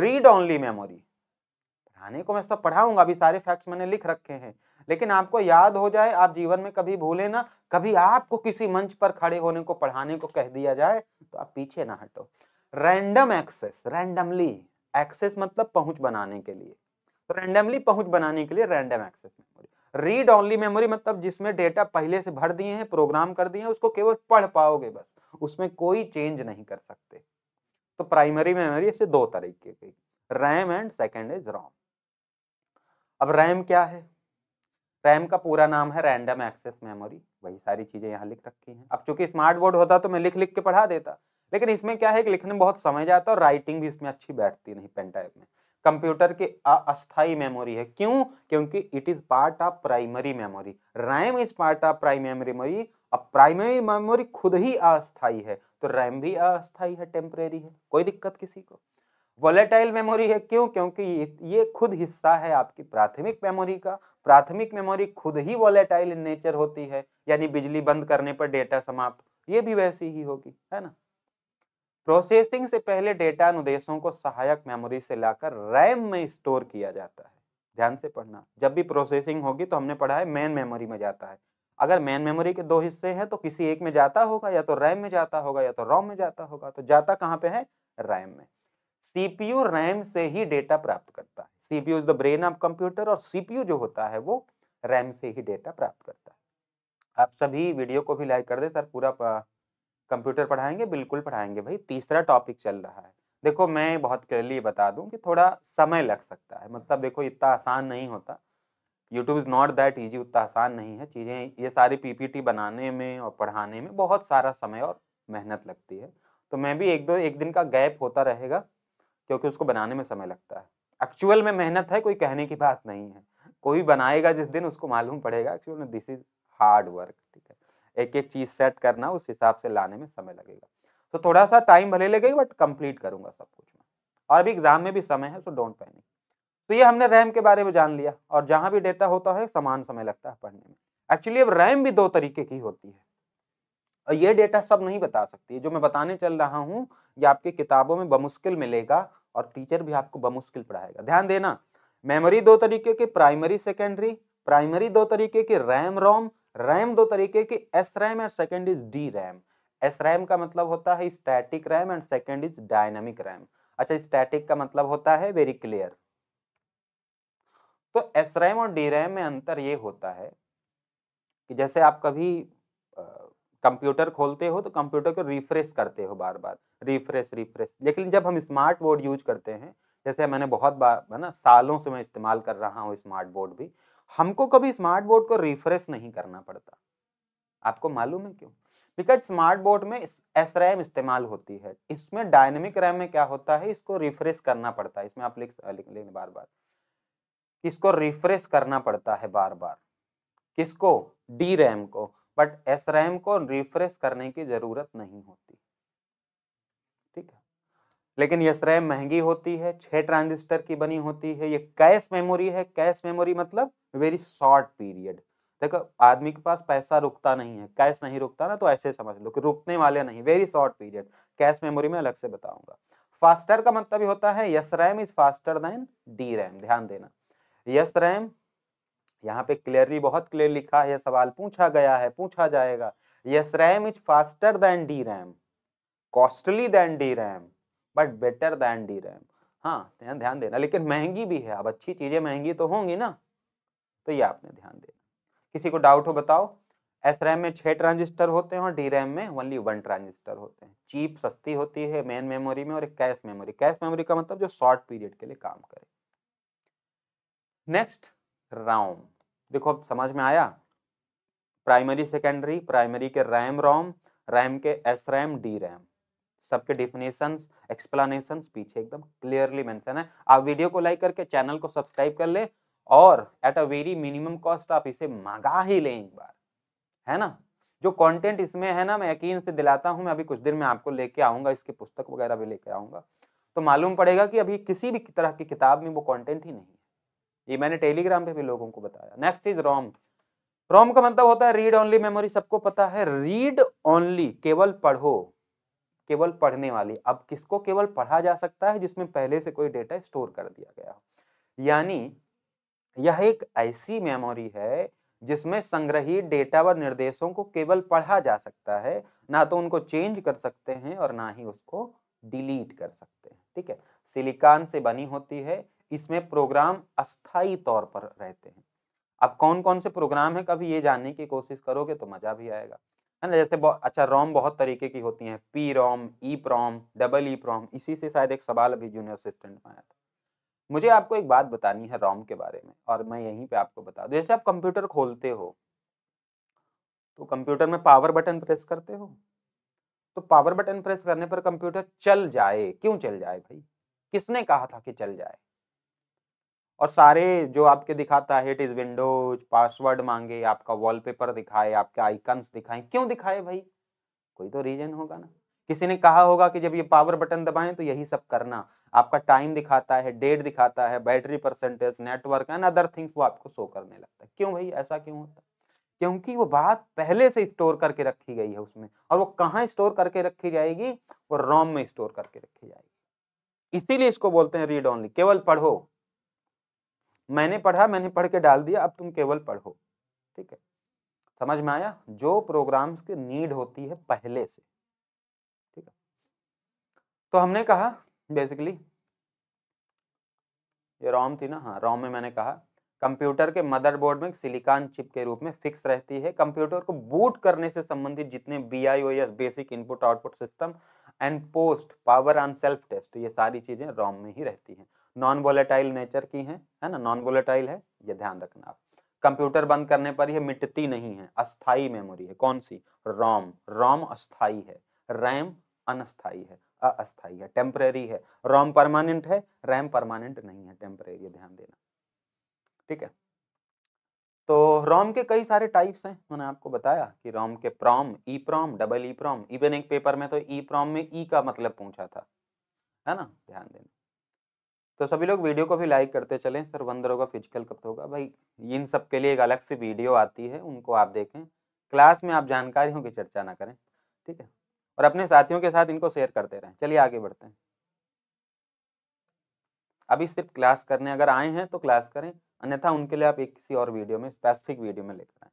रीड ओनली मेमोरी पढ़ाने को मैं सब पढ़ाऊंगा अभी सारे फैक्ट्स मैंने लिख रखे हैं लेकिन आपको याद हो जाए आप जीवन में कभी भूले ना कभी आपको किसी मंच पर खड़े होने को पढ़ाने को कह दिया जाए तो आप पीछे ना हटो रैंडम एक्सेस रैंडमली एक्सेस मतलब पहुंच बनाने के लिए तो रैंडमली पहुंच बनाने के लिए random access memory read only memory मतलब जिसमें डेटा पहले से भर दिए हैं प्रोग्राम कर दिए हैं उसको केवल पढ़ पाओगे बस उसमें कोई चेंज नहीं कर सकते तो प्राइमरी मेमोरी ऐसे दो तरीके की RAM and second is ROM अब रैम क्या है रैम का पूरा नाम है रैंडम एक्सेस मेमोरी वही सारी चीज़ें यहाँ लिख रखी हैं अब चूंकि स्मार्ट बोर्ड होता तो मैं लिख लिख के पढ़ा देता लेकिन इसमें क्या है कि लिखने में बहुत समय जाता है और राइटिंग भी इसमें अच्छी बैठती नहीं पेन टाइप में कंप्यूटर की अस्थाई मेमोरी है क्यों क्योंकि it is part of primary memory RAM is part of primary memory अब प्राइमरी मेमोरी खुद ही अस्थाई है तो रैम भी अस्थाई है टेम्परेरी है कोई दिक्कत किसी को वॉलेटाइल मेमोरी है क्यों क्योंकि ये ये खुद हिस्सा है आपकी प्राथमिक मेमोरी का प्राथमिक मेमोरी खुद ही वॉलेटाइल नेचर होती है यानी बिजली बंद करने पर डेटा समाप्त ये भी वैसी ही होगी है ना प्रोसेसिंग से पहले डेटा अनुदेशों को सहायक मेमोरी से लाकर रैम में स्टोर किया जाता है ध्यान से पढ़ना जब भी प्रोसेसिंग होगी तो हमने पढ़ा है मेन मेमोरी में जाता है अगर मेन मेमोरी के दो हिस्से हैं तो किसी एक में जाता होगा या तो रैम में जाता होगा या तो रोम में जाता होगा तो जाता कहाँ पे है रैम में सीपीयू रैम से ही डेटा प्राप्त करता है CPU is the brain of computer और सीपीयू जो होता है वो रैम से ही डेटा प्राप्त करता है आप सभी वीडियो को भी लाइक कर दे सर पूरा कंप्यूटर पढ़ाएंगे बिल्कुल पढ़ाएंगे भाई तीसरा टॉपिक चल रहा है देखो मैं बहुत क्लियरली बता दूं कि थोड़ा समय लग सकता है मतलब देखो इतना आसान नहीं होता YouTube is not that easy उतना आसान नहीं है चीज़ें ये सारी पीपीटी बनाने में और पढ़ाने में बहुत सारा समय और मेहनत लगती है तो मैं भी एक दो एक दिन का गैप होता रहेगा क्योंकि उसको बनाने में समय लगता है एक्चुअल में मेहनत है कोई कहने की बात नहीं है कोई बनाएगा जिस दिन उसको मालूम पड़ेगा एक्चुअल में दिस इज़ हार्ड वर्क एक एक चीज सेट करना उस हिसाब से लाने में समय लगेगा तो थोड़ा सा टाइम भले लगेगा बट कंप्लीट करूंगा सब कुछ मैं और अभी एग्जाम में भी समय है सो डोंट पैनिक तो ये हमने रैम के बारे में जान लिया और जहां भी डेटा होता है समान समय लगता है पढ़ने में एक्चुअली अब रैम भी दो तरीके की होती है और ये डेटा सब नहीं बता सकती जो मैं बताने चल रहा हूँ ये आपके किताबों में बमुश्किल मिलेगा और टीचर भी आपको बमुश्किल पढ़ाएगा ध्यान देना मेमोरी दो तरीके की प्राइमरी सेकेंडरी प्राइमरी दो तरीके की रैम रोम रैम दो तरीके की S RAM and second is D RAM S RAM का मतलब होता है static RAM and second is dynamic RAM अच्छा स्टैटिक का मतलब होता है वेरी क्लियर तो एस रैम और डी रैम में अंतर ये होता है कि जैसे आप कभी कंप्यूटर खोलते हो तो कंप्यूटर को रिफ्रेश करते हो बार बार रिफ्रेश रिफ्रेश लेकिन जब हम स्मार्ट बोर्ड यूज करते हैं जैसे मैंने बहुत बार है ना सालों से मैं इस्तेमाल कर रहा हूँ स्मार्ट बोर्ड भी हमको कभी स्मार्ट बोर्ड को रिफ्रेश नहीं करना पड़ता आपको मालूम है क्यों बिकॉज स्मार्ट बोर्ड में एस रैम इस्तेमाल होती है इसमें डायनेमिक रैम में क्या होता है इसको रिफ्रेश करना पड़ता है इसमें आप लिख लेंगे बार बार इसको रिफ्रेश करना पड़ता है बार बार किसको डी रैम को बट एस रैम को रिफ्रेश करने की ज़रूरत नहीं होती लेकिन यस रैम महंगी होती है छह ट्रांजिस्टर की बनी होती है ये कैश मेमोरी है कैश मेमोरी मतलब वेरी शॉर्ट पीरियड देखो आदमी के पास पैसा रुकता नहीं है कैश नहीं रुकता ना तो ऐसे समझ लो कि रुकने वाले नहीं very short period cache memory में अलग से बताऊंगा फास्टर का मतलब होता है S RAM is faster than D RAM ध्यान देना यस रैम यहाँ पे क्लियरली बहुत क्लियर लिखा है सवाल पूछा गया है पूछा जाएगा S RAM is faster than D RAM costly than D RAM but better than D RAM हाँ ध्यान ध्यान देना लेकिन महंगी भी है अब अच्छी चीज़ें महंगी तो होंगी ना तो ये आपने ध्यान देना किसी को डाउट हो बताओ एस रैम में छः ट्रांजिस्टर होते हैं और डी रैम में ओनली वन ट्रांजिस्टर होते हैं चीप सस्ती होती है मेन मेमोरी में और एक कैश मेमोरी कैश मेमोरी का मतलब जो शॉर्ट पीरियड के लिए काम करे नेक्स्ट राम देखो अब समझ में आया प्राइमरी सेकेंडरी प्राइमरी के रैम रोम रैम के एस रैम डी रैम सबके डिफिनेशन एक्सप्लानशन पीछे एकदम क्लियरली मैंशन है आप वीडियो को लाइक करके चैनल को सब्सक्राइब कर ले और at a very minimum cost आप इसे मंगा ही लें एक बार है ना जो कंटेंट इसमें है ना मैं यकीन से दिलाता हूँ मैं अभी कुछ दिन में आपको लेके आऊँगा इसके पुस्तक वगैरह भी लेके आऊँगा तो मालूम पड़ेगा कि अभी किसी भी तरह की किताब में वो कंटेंट ही नहीं है ये मैंने टेलीग्राम पे भी लोगों को बताया नेक्स्ट इज रोम रोम का मतलब होता है रीड ओनली मेमोरी सबको पता है रीड ओनली केवल पढ़ो केवल पढ़ने वाली अब किसको केवल पढ़ा जा सकता है जिसमें पहले से कोई डेटा स्टोर कर दिया गया हो यानी यह एक ऐसी मेमोरी है जिसमें संग्रहित डेटा व निर्देशों को केवल पढ़ा जा सकता है ना तो उनको चेंज कर सकते हैं और ना ही उसको डिलीट कर सकते हैं ठीक है सिलिकॉन से बनी होती है इसमें प्रोग्राम अस्थाई तौर पर रहते हैं अब कौन कौन से प्रोग्राम है कभी ये जानने की कोशिश करोगे तो मज़ा भी आएगा है ना जैसे अच्छा रोम बहुत तरीके की होती हैं पी रोम ई प्रोम डबल ई प्रोम इसी से शायद एक सवाल अभी जूनियर असिस्टेंट में आया था मुझे आपको एक बात बतानी है रोम के बारे में और मैं यहीं पे आपको बता दूँ जैसे आप कंप्यूटर खोलते हो तो कंप्यूटर में पावर बटन प्रेस करते हो तो पावर बटन प्रेस करने पर कंप्यूटर चल जाए क्यों चल जाए भाई किसने कहा था कि चल जाए और सारे जो आपके दिखाता है इट इज विंडोज पासवर्ड मांगे आपका वॉलपेपर दिखाए आपके आइकन्स दिखाए क्यों दिखाए भाई कोई तो रीजन होगा ना किसी ने कहा होगा कि जब ये पावर बटन दबाएं तो यही सब करना आपका टाइम दिखाता है डेट दिखाता है battery percentage network and other things वो आपको शो करने लगता है क्यों भाई ऐसा क्यों होता है क्योंकि वो बात पहले से स्टोर करके रखी गई है उसमें और वो कहाँ स्टोर करके रखी जाएगी वो रॉम में स्टोर करके रखी जाएगी इसीलिए इसको बोलते हैं रीड ऑनली केवल पढ़ो मैंने पढ़ा मैंने पढ़ के डाल दिया अब तुम केवल पढ़ो ठीक है समझ में आया जो प्रोग्राम्स की नीड होती है पहले से ठीक है तो हमने कहा बेसिकली ये रॉम थी ना हाँ रॉम में मैंने कहा कंप्यूटर के मदरबोर्ड में सिलिकॉन चिप के रूप में फिक्स रहती है कंप्यूटर को बूट करने से संबंधित जितने B I O S basic input output system and POST power on self test ये सारी चीज़ें रॉम में ही रहती हैं नॉन वोलेटाइल नेचर की हैं है ना नॉन वोलेटाइल है ये ध्यान रखना आप कंप्यूटर बंद करने पर ये मिटती नहीं है अस्थाई मेमोरी है कौन सी रॉम रॉम अस्थाई है रैम अनस्थाई है अस्थाई है टेम्परेरी है रॉम परमानेंट है रैम परमानेंट नहीं है टेम्परेरी ध्यान देना ठीक है तो रोम के कई सारे टाइप्स हैं मैंने आपको बताया कि रोम के PROM E PROM double E PROM even एक पेपर में तो ई प्रॉम में ई e का मतलब पूछा था है ना ध्यान देना तो सभी लोग वीडियो को भी लाइक करते चलें सर बंदर होगा फिजिकल कब होगा भाई इन सब के लिए एक अलग से वीडियो आती है उनको आप देखें क्लास में आप जानकारियों की चर्चा ना करें ठीक है और अपने साथियों के साथ इनको शेयर करते रहें चलिए आगे बढ़ते हैं अभी सिर्फ क्लास करने अगर आए हैं तो क्लास करें अन्यथा उनके लिए आप एक किसी और वीडियो में स्पेसिफिक वीडियो में लेकर आए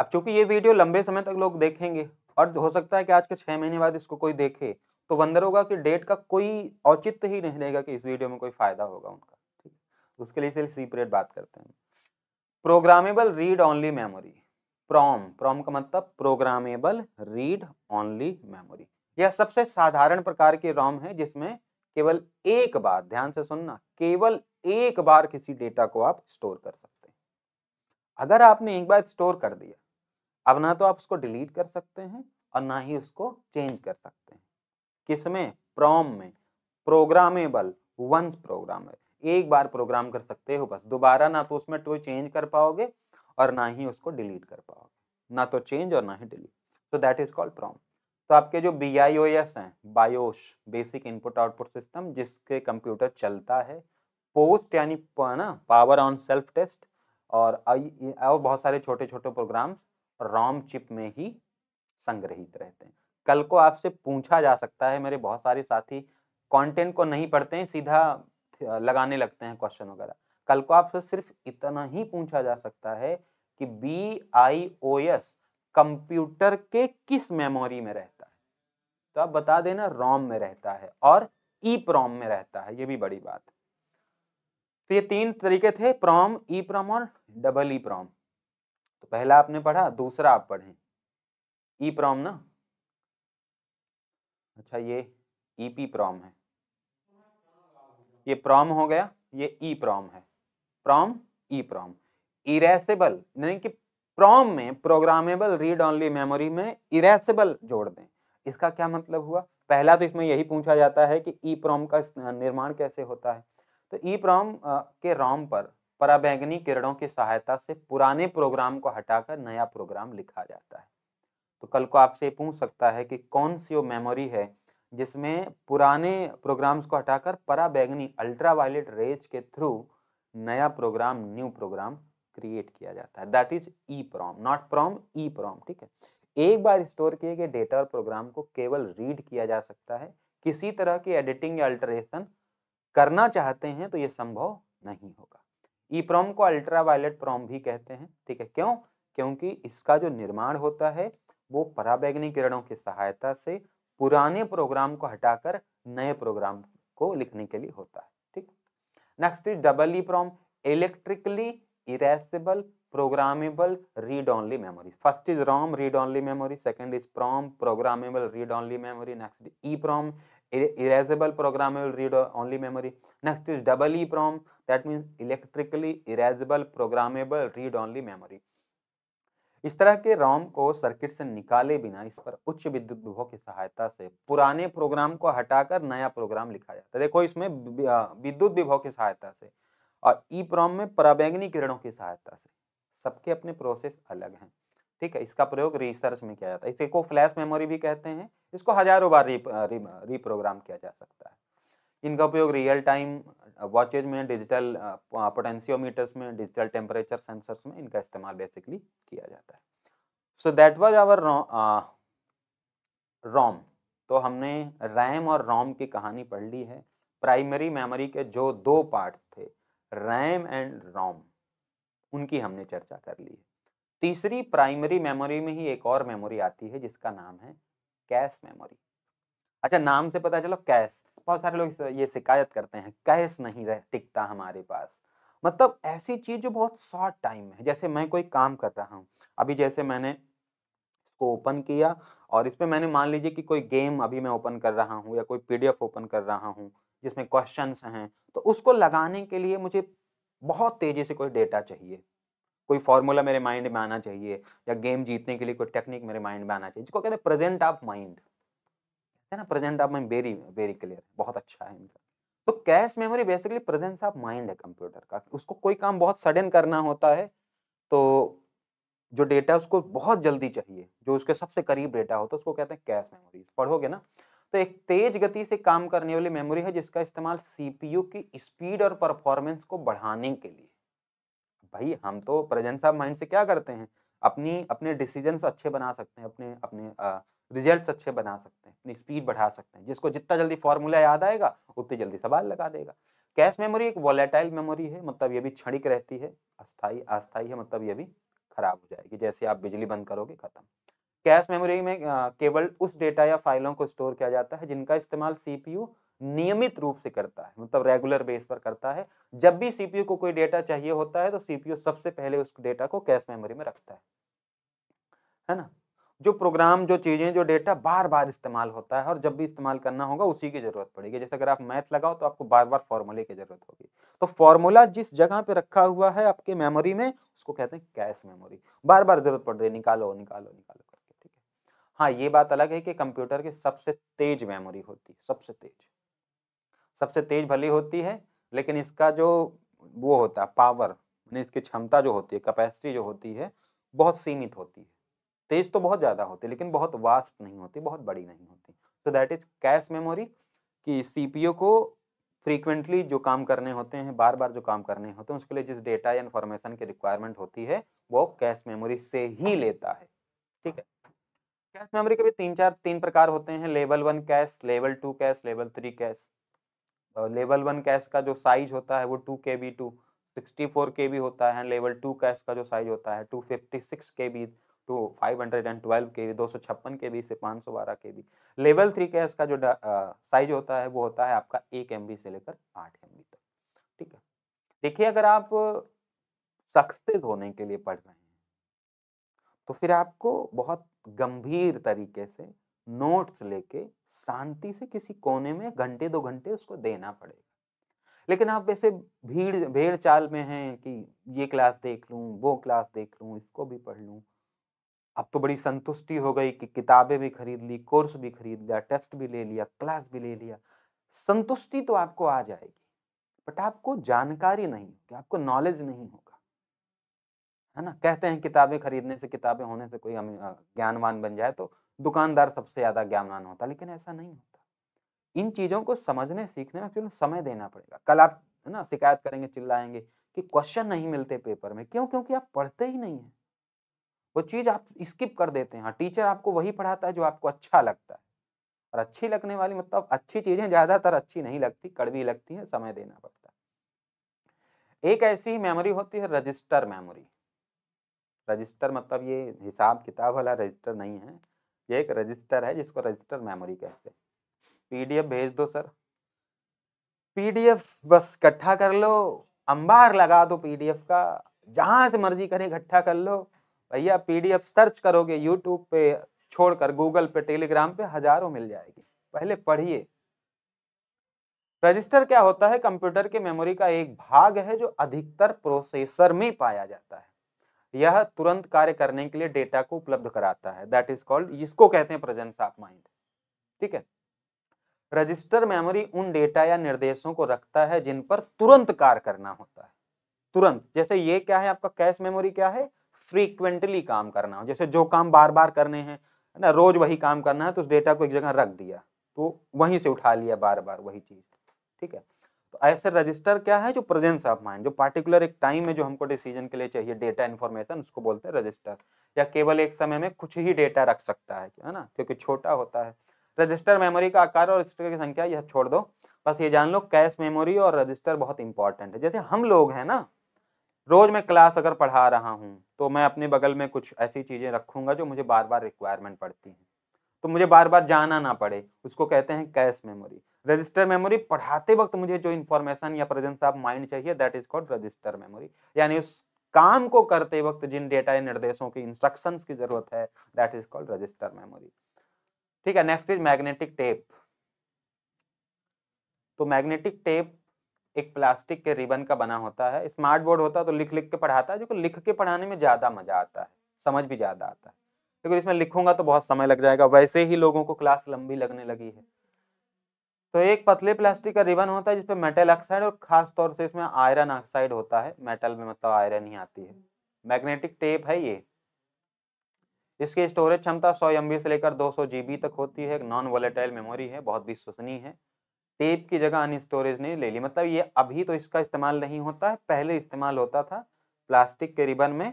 अब चूंकि ये वीडियो लंबे समय तक लोग देखेंगे और हो सकता है कि आज के छह महीने बाद इसको कोई देखे तो वंदर होगा कि डेट का कोई औचित्य ही नहीं रहेगा कि इस वीडियो में कोई फ़ायदा होगा उनका ठीक उसके लिए सिर्फ सीपरेट बात करते हैं programmable read only memory PROM PROM का मतलब प्रोग्रामेबल रीड ऑनली मेमोरी यह सबसे साधारण प्रकार की रॉम है जिसमें केवल एक बार ध्यान से सुनना केवल एक बार किसी डेटा को आप स्टोर कर सकते हैं अगर आपने एक बार स्टोर कर दिया अब ना तो आप उसको डिलीट कर सकते हैं और ना ही उसको चेंज कर सकते हैं किस में प्रॉम में प्रोग्रामेबल वंस है एक बार प्रोग्राम कर सकते हो बस दोबारा ना तो उसमें कोई तो चेंज कर पाओगे और ना ही उसको डिलीट कर पाओगे ना तो चेंज और ना ही delete so that is called PROM तो आपके जो बी आई ओ एस हैं BIOS basic input output system जिसके कंप्यूटर चलता है पोस्ट यानी ना पावर ऑन सेल्फ टेस्ट और और बहुत सारे छोटे छोटे प्रोग्राम्स रॉम चिप में ही संग्रहित रहते हैं कल को आपसे पूछा जा सकता है मेरे बहुत सारे साथी कंटेंट को नहीं पढ़ते हैं सीधा लगाने लगते हैं क्वेश्चन वगैरह कल को आपसे सिर्फ इतना ही पूछा जा सकता है कि B I O S computer के किस मेमोरी में रहता है तो आप बता देना रोम में रहता है और ई e प्रोम में रहता है ये भी बड़ी बात है तो ये तीन तरीके थे प्रोम ई प्रोम और डबल ई प्रोम तो पहला आपने पढ़ा दूसरा आप पढ़ें ई e प्रोम ना अच्छा ये ई पी प्रॉम है ये प्रॉम हो गया ये ई e प्रॉम है प्रॉम ई प्रॉम इरेसेबल यानी कि प्रॉम में प्रोग्रामेबल रीड ऑनली मेमोरी में इरेसेबल जोड़ दें इसका क्या मतलब हुआ पहला तो इसमें यही पूछा जाता है कि ई e प्रॉम का निर्माण कैसे होता है तो ई e प्रॉम के रॉम पर पराबैंगनी किरणों की सहायता से पुराने प्रोग्राम को हटाकर नया प्रोग्राम लिखा जाता है तो कल को आपसे पूछ सकता है कि कौन सी वो मेमोरी है जिसमें पुराने प्रोग्राम्स को हटाकर पराबैगनी अल्ट्रावायलेट रेज के थ्रू नया प्रोग्राम न्यू प्रोग्राम क्रिएट किया जाता है that is E PROM not PROM E PROM ठीक है एक बार स्टोर किए गए डेटा और प्रोग्राम को केवल रीड किया जा सकता है किसी तरह की एडिटिंग या अल्ट्रेशन करना चाहते हैं तो ये संभव नहीं होगा ई प्रॉम को अल्ट्रावायलेट प्रॉम भी कहते हैं ठीक है क्यों क्योंकि इसका जो निर्माण होता है वो पराबैगनी किरणों की सहायता से पुराने प्रोग्राम को हटाकर नए प्रोग्राम को लिखने के लिए होता है ठीक next is double E PROM electrically erasable programmable read only memory first is ROM read only memory second is PROM programmable read only memory next E PROM erasable programmable read memory next is double E EEPROM that means electrically erasable programmable read only memory इस तरह के ROM को circuit से निकाले बिना इस पर उच्च विद्युत विभव की सहायता से पुराने प्रोग्राम को हटाकर नया प्रोग्राम लिखा जाता है देखो इसमें विद्युत विभव की सहायता से और ई प्रॉम में पराबैंगनी किरणों की सहायता से सबके अपने प्रोसेस अलग हैं ठीक है इसका प्रयोग रिसर्च में किया जाता है इसे को फ्लैश मेमोरी भी कहते हैं इसको हजारों बार रिप्रोग्राम किया जा सकता है इनका उपयोग रियल टाइम वॉचेज में डिजिटल पोटेंशियोमीटर्स uh, uh, में डिजिटल टेम्परेचर सेंसर्स में इनका इस्तेमाल बेसिकली किया जाता है so that was our ROM तो हमने रैम और रोम की कहानी पढ़ ली है प्राइमरी मेमोरी के जो दो पार्ट थे रैम एंड रोम उनकी हमने चर्चा कर ली है तीसरी प्राइमरी मेमोरी में ही एक और मेमोरी आती है जिसका नाम है कैश मेमोरी अच्छा नाम से पता चलो कैश बहुत सारे लोग ये शिकायत करते हैं कैश नहीं रह टिकता हमारे पास मतलब ऐसी चीज़ जो बहुत शॉर्ट टाइम है जैसे मैं कोई काम कर रहा हूँ अभी जैसे मैंने इसको ओपन किया और इस पर मैंने मान लीजिए कि कोई गेम अभी मैं ओपन कर रहा हूँ या कोई पीडीएफ ओपन कर रहा हूँ जिसमें क्वेश्चंस हैं तो उसको लगाने के लिए मुझे बहुत तेज़ी से कोई डेटा चाहिए कोई फॉर्मूला मेरे माइंड में आना चाहिए या गेम जीतने के लिए कोई टेक्निक मेरे माइंड में आना चाहिए जिसको कहते हैं प्रेजेंट ऑफ माइंड है ना present of mind very very clear है बहुत अच्छा है इनका तो cache memory basically presence of mind है कंप्यूटर का उसको कोई काम बहुत सडन करना होता है तो जो डेटा उसको बहुत जल्दी चाहिए जो उसके सबसे करीब डेटा होता है उसको कहते हैं कैश मेमोरी पढ़ोगे ना तो एक तेज गति से काम करने वाली मेमोरी है जिसका इस्तेमाल सीपीयू की स्पीड और परफॉर्मेंस को बढ़ाने के लिए भाई हम तो प्रेजेंस ऑफ माइंड से क्या करते हैं अपनी अपने डिसीजन अच्छे बना सकते हैं अपने अपने रिजल्ट अच्छे बना सकते हैं अपनी स्पीड बढ़ा सकते हैं जिसको जितना जल्दी फॉर्मूला याद आएगा उतनी जल्दी सवाल लगा देगा कैश मेमोरी एक वॉलेटाइल मेमोरी है मतलब ये भी क्षणिक रहती है अस्थाई अस्थाई है मतलब ये भी खराब हो जाएगी जैसे आप बिजली बंद करोगे खत्म कैश मेमोरी में केवल उस डेटा या फाइलों को स्टोर किया जाता है जिनका इस्तेमाल सीपीयू नियमित रूप से करता है मतलब रेगुलर बेस पर करता है जब भी सीपीयू को कोई डेटा चाहिए होता है तो सीपीयू सबसे पहले उस डेटा को कैश मेमोरी में रखता है है ना जो प्रोग्राम जो चीज़ें जो डेटा बार बार इस्तेमाल होता है और जब भी इस्तेमाल करना होगा उसी की ज़रूरत पड़ेगी जैसे अगर आप मैथ लगाओ तो आपको बार बार फॉर्मूले की ज़रूरत होगी तो फॉर्मूला जिस जगह पे रखा हुआ है आपके मेमोरी में उसको कहते हैं कैश मेमोरी बार बार ज़रूरत पड़ रही है निकालो निकालो निकालो करके ठीक है हाँ ये बात अलग है कि कंप्यूटर की सबसे तेज मेमोरी होती है सबसे तेज सबसे तेज भली होती है लेकिन इसका जो वो होता है पावर यानी इसकी क्षमता जो होती है कैपेसिटी जो होती है बहुत सीमित होती है तेज तो बहुत ज़्यादा होते लेकिन बहुत वास्ट नहीं होती बहुत बड़ी नहीं होती so that is cache memory कि सीपीयू को फ्रीक्वेंटली जो काम करने होते हैं बार बार जो काम करने होते हैं उसके लिए जिस डेटा या इन्फॉर्मेशन की रिक्वायरमेंट होती है वो कैश मेमोरी से ही लेता है ठीक है कैश मेमोरी के भी तीन चार तीन प्रकार होते हैं level one cache level two cache level three cache level one cache का जो साइज होता है वो two K B to sixty four K B होता है लेवल टू कैश का जो साइज होता है two fifty six K B to 512 K we दो सौ छप्पन के बी से 512 के बी लेवल थ्री का इसका जो साइज होता है वो होता है आपका एक एम से लेकर आठ एम तक ठीक है देखिए अगर आप सक्सेस होने के लिए पढ़ रहे हैं तो फिर आपको बहुत गंभीर तरीके से नोट्स लेके शांति से किसी कोने में घंटे दो घंटे उसको देना पड़ेगा लेकिन आप वैसे भीड़ भेड़ चाल में हैं कि ये क्लास देख लूँ वो क्लास देख लूँ इसको भी पढ़ लूँ अब तो बड़ी संतुष्टि हो गई कि किताबें भी खरीद ली कोर्स भी खरीद लिया टेस्ट भी ले लिया क्लास भी ले लिया संतुष्टि तो आपको आ जाएगी बट आपको जानकारी नहीं होगी आपको नॉलेज नहीं होगा है ना कहते हैं किताबें खरीदने से किताबें होने से कोई ज्ञानवान बन जाए तो दुकानदार सबसे ज़्यादा ज्ञानवान होता लेकिन ऐसा नहीं होता इन चीज़ों को समझने सीखने में एक्चुअली समय देना पड़ेगा कल आप है ना शिकायत करेंगे चिल्लाएंगे कि क्वेश्चन नहीं मिलते पेपर में क्यों क्योंकि आप पढ़ते ही नहीं है वो चीज़ आप स्किप कर देते हैं हाँ, टीचर आपको वही पढ़ाता है जो आपको अच्छा लगता है और अच्छी लगने वाली मतलब अच्छी चीज़ें ज़्यादातर अच्छी नहीं लगती कड़वी लगती हैं समय देना पड़ता है एक ऐसी मेमोरी होती है रजिस्टर मेमोरी रजिस्टर मतलब ये हिसाब किताब वाला रजिस्टर नहीं है ये एक रजिस्टर है जिसको रजिस्टर मेमोरी कहते हैं पीडीएफ भेज दो सर पीडीएफ बस इकट्ठा कर लो अंबार लगा दो पीडीएफ का जहाँ से मर्जी करें इकट्ठा कर लो भैया पीडीएफ सर्च करोगे यूट्यूब पे छोड़कर गूगल पे टेलीग्राम पे हजारों मिल जाएगी पहले पढ़िए रजिस्टर क्या होता है कंप्यूटर के मेमोरी का एक भाग है जो अधिकतर प्रोसेसर में पाया जाता है यह तुरंत कार्य करने के लिए डेटा को उपलब्ध कराता है दैट इज कॉल्ड इसको कहते हैं प्रेजेंस ऑफ माइंड ठीक है रजिस्टर मेमोरी उन डेटा या निर्देशों को रखता है जिन पर तुरंत कार्य करना होता है तुरंत जैसे ये क्या है आपका कैश मेमोरी क्या है फ्रीक्वेंटली काम करना हो जैसे जो काम बार बार करने हैं है ना रोज वही काम करना है तो उस डेटा को एक जगह रख दिया तो वहीं से उठा लिया बार बार वही चीज़ ठीक है तो ऐसे रजिस्टर क्या है जो प्रेजेंस ऑफ माइंड जो पार्टिकुलर एक टाइम में जो हमको डिसीजन के लिए चाहिए डेटा इन्फॉर्मेशन उसको बोलते हैं रजिस्टर या केवल एक समय में कुछ ही डेटा रख सकता है है ना क्योंकि छोटा होता है रजिस्टर मेमोरी का आकार और रजिस्टर की संख्या यह छोड़ दो बस ये जान लो कैश मेमोरी और रजिस्टर बहुत इंपॉर्टेंट है जैसे हम लोग हैं ना रोज मैं क्लास अगर पढ़ा रहा हूँ तो मैं अपने बगल में कुछ ऐसी चीज़ें रखूँगा जो मुझे बार बार रिक्वायरमेंट पड़ती हैं तो मुझे बार बार जाना ना पड़े उसको कहते हैं कैश मेमोरी रजिस्टर मेमोरी पढ़ाते वक्त मुझे जो इन्फॉर्मेशन या प्रेजेंस ऑफ माइंड चाहिए that is called register memory यानी उस काम को करते वक्त जिन डेटा या निर्देशों की इंस्ट्रक्शंस की जरूरत है that is called register memory ठीक है नेक्स्ट इज मैग्नेटिक टेप तो मैग्नेटिक टेप एक प्लास्टिक के रिबन का बना होता है स्मार्ट बोर्ड होता है तो लिख लिख के पढ़ाता है जो कि लिख के पढ़ाने में ज़्यादा मज़ा आता है समझ भी ज़्यादा आता है लेकिन इसमें लिखूंगा तो बहुत समय लग जाएगा वैसे ही लोगों को क्लास लंबी लगने लगी है तो एक पतले प्लास्टिक का रिबन होता है जिसमें मेटल ऑक्साइड और खास तौर से इसमें आयरन ऑक्साइड होता है मेटल में मतलब आयरन ही आती है मैग्नेटिक टेप है ये इसकी स्टोरेज क्षमता 100 एम से लेकर 200 जीबी तक होती है नॉन वोलेटाइल मेमोरी है बहुत विश्वसनीय है टेप की जगह अन स्टोरेज ने ले ली मतलब ये अभी तो इसका इस्तेमाल नहीं होता है पहले इस्तेमाल होता था प्लास्टिक के रिबन में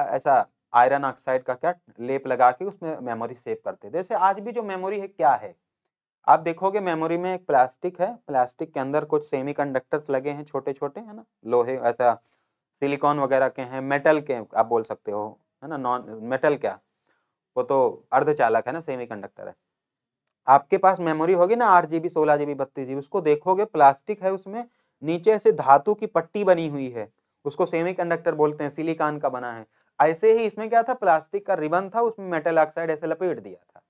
ऐसा आयरन ऑक्साइड का क्या लेप लगा के उसमें मेमोरी सेव करते जैसे आज भी जो मेमोरी है क्या है आप देखोगे मेमोरी में एक प्लास्टिक है प्लास्टिक के अंदर कुछ सेमी लगे हैं छोटे छोटे है ना लोहे ऐसा सिलिकॉन वगैरह के हैं मेटल के आप बोल सकते हो है ना नॉन मेटल क्या वो तो अर्धचालक है ना सेमी है आपके पास मेमोरी होगी ना आठ जीबी सोलह जीबी बत्तीस जीबी उसको देखोगे प्लास्टिक है उसमें नीचे से धातु की पट्टी बनी हुई है उसको सेमी कंडक्टर बोलते हैं सिलिकॉन का बना है ऐसे ही इसमें क्या था प्लास्टिक का रिबन था उसमें मेटल ऑक्साइड ऐसे लपेट दिया था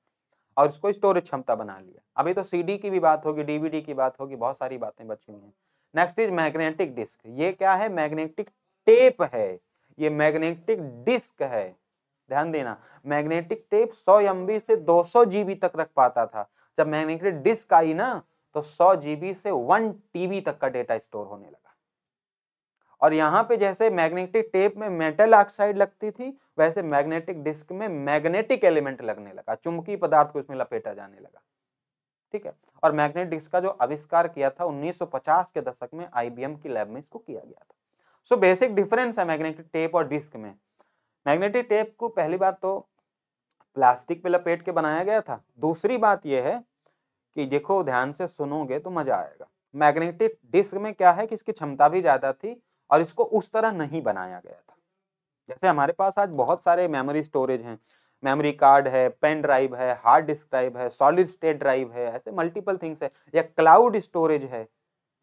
और उसको स्टोरेज क्षमता बना लिया अभी तो सी की भी बात होगी डीवीडी की बात होगी बहुत सारी बातें बची हुई हैं नेक्स्ट इज मैग्नेटिक डिस्क ये क्या है मैग्नेटिक टेप है ये मैग्नेटिक डिस्क है ध्यान देना मैग्नेटिक टेप 100 एम से 200 जीबी तक रख पाता था जब मैग्नेटिक डिस्क आई ना तो 100 जीबी से 1 टीबी तक का डेटा स्टोर होने लगा और यहाँ पे जैसे मैग्नेटिक टेप में मेटल ऑक्साइड लगती थी वैसे मैग्नेटिक डिस्क में मैग्नेटिक एलिमेंट लगने लगा चुंबकीय पदार्थ को इसमें लपेटा जाने लगा ठीक है और मैग्नेटिक डिस्क का जो आविष्कार किया था 1950 के दशक में आईबीएम की लैब में इसको किया गया था सो बेसिक डिफरेंस है मैग्नेटिक टेप और डिस्क में मैग्नेटिक टेप को पहली बात तो प्लास्टिक पे लपेट के बनाया गया था दूसरी बात यह है कि देखो ध्यान से सुनोगे तो मजा आएगा मैग्नेटिक डिस्क में क्या है कि इसकी क्षमता भी ज़्यादा थी और इसको उस तरह नहीं बनाया गया था जैसे हमारे पास आज बहुत सारे मेमोरी स्टोरेज हैं मेमोरी कार्ड है पेन ड्राइव है हार्ड डिस्क ड्राइव है सॉलिड स्टेट ड्राइव है ऐसे मल्टीपल थिंग्स है या क्लाउड स्टोरेज है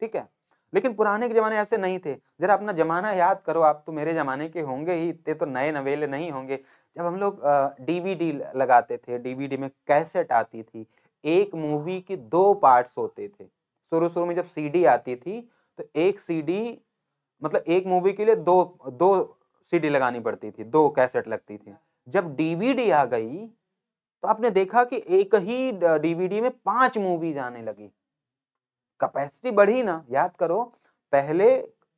ठीक है लेकिन पुराने के ज़माने ऐसे नहीं थे ज़रा अपना ज़माना याद करो आप तो मेरे ज़माने के होंगे ही इतने तो नए नवेले नहीं होंगे जब हम लोग डीवीडी लगाते थे डीवीडी में कैसेट आती थी एक मूवी के दो पार्ट्स होते थे शुरू शुरू में जब सीडी आती थी तो एक सीडी मतलब एक मूवी के लिए दो दो सीडी लगानी पड़ती थी दो कैसेट लगती थी जब डीवीडी आ गई तो आपने देखा कि एक ही डीवीडी में पांच मूवीज आने लगी कैपेसिटी बढ़ी ना याद करो पहले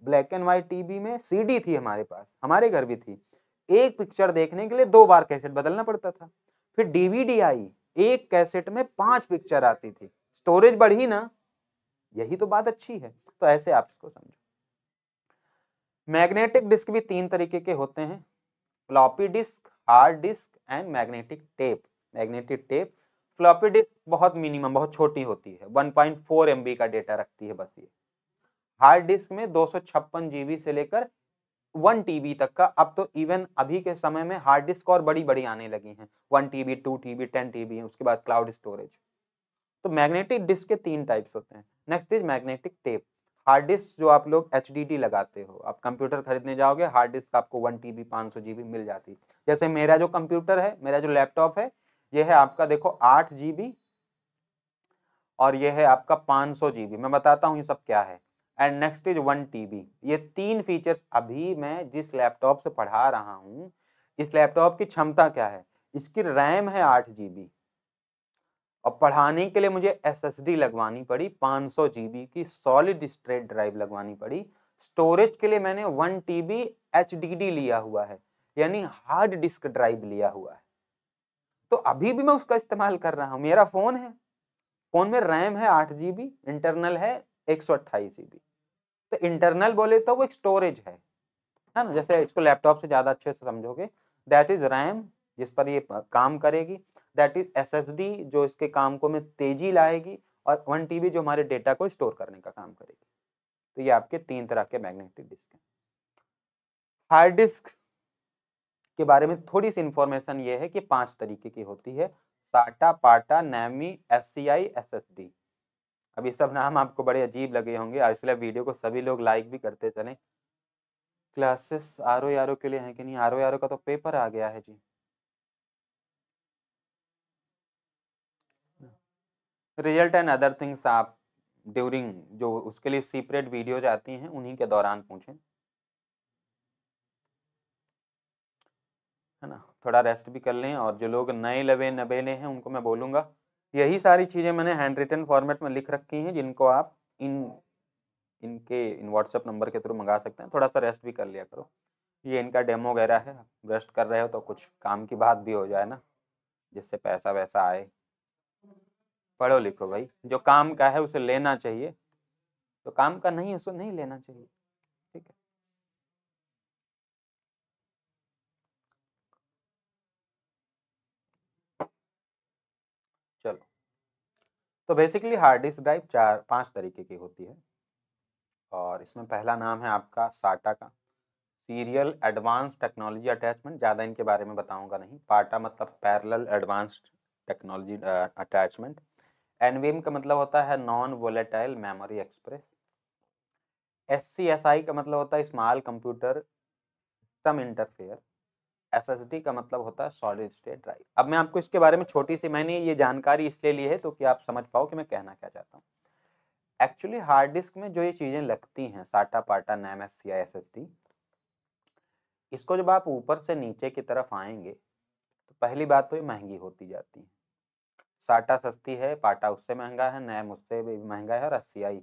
ब्लैक एंड व्हाइट टीवी में सीडी थी हमारे पास हमारे घर भी थी एक पिक्चर देखने के लिए दो बार कैसेट बदलना पड़ता था फिर डीवीडी आई एक कैसेट में पांच पिक्चर आती थी स्टोरेज बढ़ी ना यही तो बात अच्छी है तो ऐसे आप इसको समझो मैग्नेटिक डिस्क भी तीन तरीके के होते हैं floppy disk hard disk and magnetic tape magnetic tape floppy disk बहुत मिनिमम बहुत छोटी होती है 1.4 पॉइंट का डेटा रखती है बस ये हार्ड डिस्क में दो जीबी से लेकर वन टीबी तक का अब तो इवन अभी के समय में हार्ड डिस्क और बड़ी बड़ी आने लगी हैं one TB two TB ten TB उसके बाद क्लाउड स्टोरेज तो मैग्नेटिक डिस्क के तीन टाइप्स होते हैं next is magnetic tape hard disk जो आप लोग एच लगाते हो आप कंप्यूटर खरीदने जाओगे हार्ड डिस्क आपको वन टी बी मिल जाती जैसे मेरा जो कंप्यूटर है मेरा जो लैपटॉप है ये है आपका देखो आठ जी और ये है आपका पाँच सौ जी मैं बताता हूं ये सब क्या है and next is one T ये तीन फीचर्स अभी मैं जिस लैपटॉप से पढ़ा रहा हूँ इस लैपटॉप की क्षमता क्या है इसकी रैम है आठ जी और पढ़ाने के लिए मुझे एसएसडी लगवानी पड़ी पांच सौ की सॉलिड स्ट्रेट ड्राइव लगवानी पड़ी स्टोरेज के लिए मैंने वन टी बी लिया हुआ है यानी हार्ड डिस्क ड्राइव लिया हुआ है तो अभी भी मैं उसका इस्तेमाल कर रहा हूँ मेरा फ़ोन है फ़ोन में रैम है आठ जी बी इंटरनल है एक सौ अट्ठाईस जी बी तो इंटरनल बोले तो वो एक स्टोरेज है है ना जैसे इसको लैपटॉप से ज़्यादा अच्छे से समझोगे दैट इज़ रैम जिस पर ये काम करेगी दैट इज़ एस जो इसके काम को में तेज़ी लाएगी और वन टी जो हमारे डेटा को स्टोर करने का काम करेगी तो ये आपके तीन तरह के मैग्नेटिक डिस्क हैं हार्ड डिस्क के बारे में थोड़ी सी इन्फॉर्मेशन ये है कि पांच तरीके की होती है साटा पाटा नैमी S C I S S D अब ये सब नाम आपको बड़े अजीब लगे होंगे और इसलिए वीडियो को सभी लोग लाइक भी करते चले classes R O R O के लिए हैं कि नहीं आर ओ आर ओ का तो पेपर आ गया है जी रिजल्ट एंड अदर थिंग्स आप ड्यूरिंग जो उसके लिए सीपरेट वीडियोज आती हैं उन्हीं के दौरान पूछें है ना थोड़ा रेस्ट भी कर लें और जो लोग नए लबे नबेले हैं उनको मैं बोलूँगा यही सारी चीज़ें मैंने हैंड रिटन फॉर्मेट में लिख रखी हैं जिनको आप इन इनके इन व्हाट्सएप नंबर के थ्रू मंगा सकते हैं थोड़ा सा रेस्ट भी कर लिया करो ये इनका डेमो वगैरह है रेस्ट कर रहे हो तो कुछ काम की बात भी हो जाए ना जिससे पैसा वैसा आए पढ़ो लिखो भाई जो काम का है उसे लेना चाहिए जो काम का नहीं है उसे नहीं लेना चाहिए चलो तो बेसिकली हार्ड डिस्क ड्राइव चार पांच तरीके की होती है और इसमें पहला नाम है आपका साटा का सीरियल एडवांस टेक्नोलॉजी अटैचमेंट ज़्यादा इनके बारे में बताऊंगा नहीं पाटा मतलब parallel advanced technology attachment NVM का मतलब होता है non volatile memory express S का मतलब होता है small computer system interface S का मतलब होता है सॉलिड स्टेट ड्राइव अब मैं आपको इसके बारे में छोटी सी मैंने ये जानकारी इसलिए ली है तो कि आप समझ पाओ कि मैं कहना क्या चाहता हूँ एक्चुअली हार्ड डिस्क में जो ये चीज़ें लगती हैं SATA PATA NVMe S C I S S D इसको जब आप ऊपर से नीचे की तरफ आएंगे तो पहली बात तो ये महंगी होती जाती है साटा सस्ती है पाटा उससे महंगा है नैम उससे भी महंगा है और एस सी आई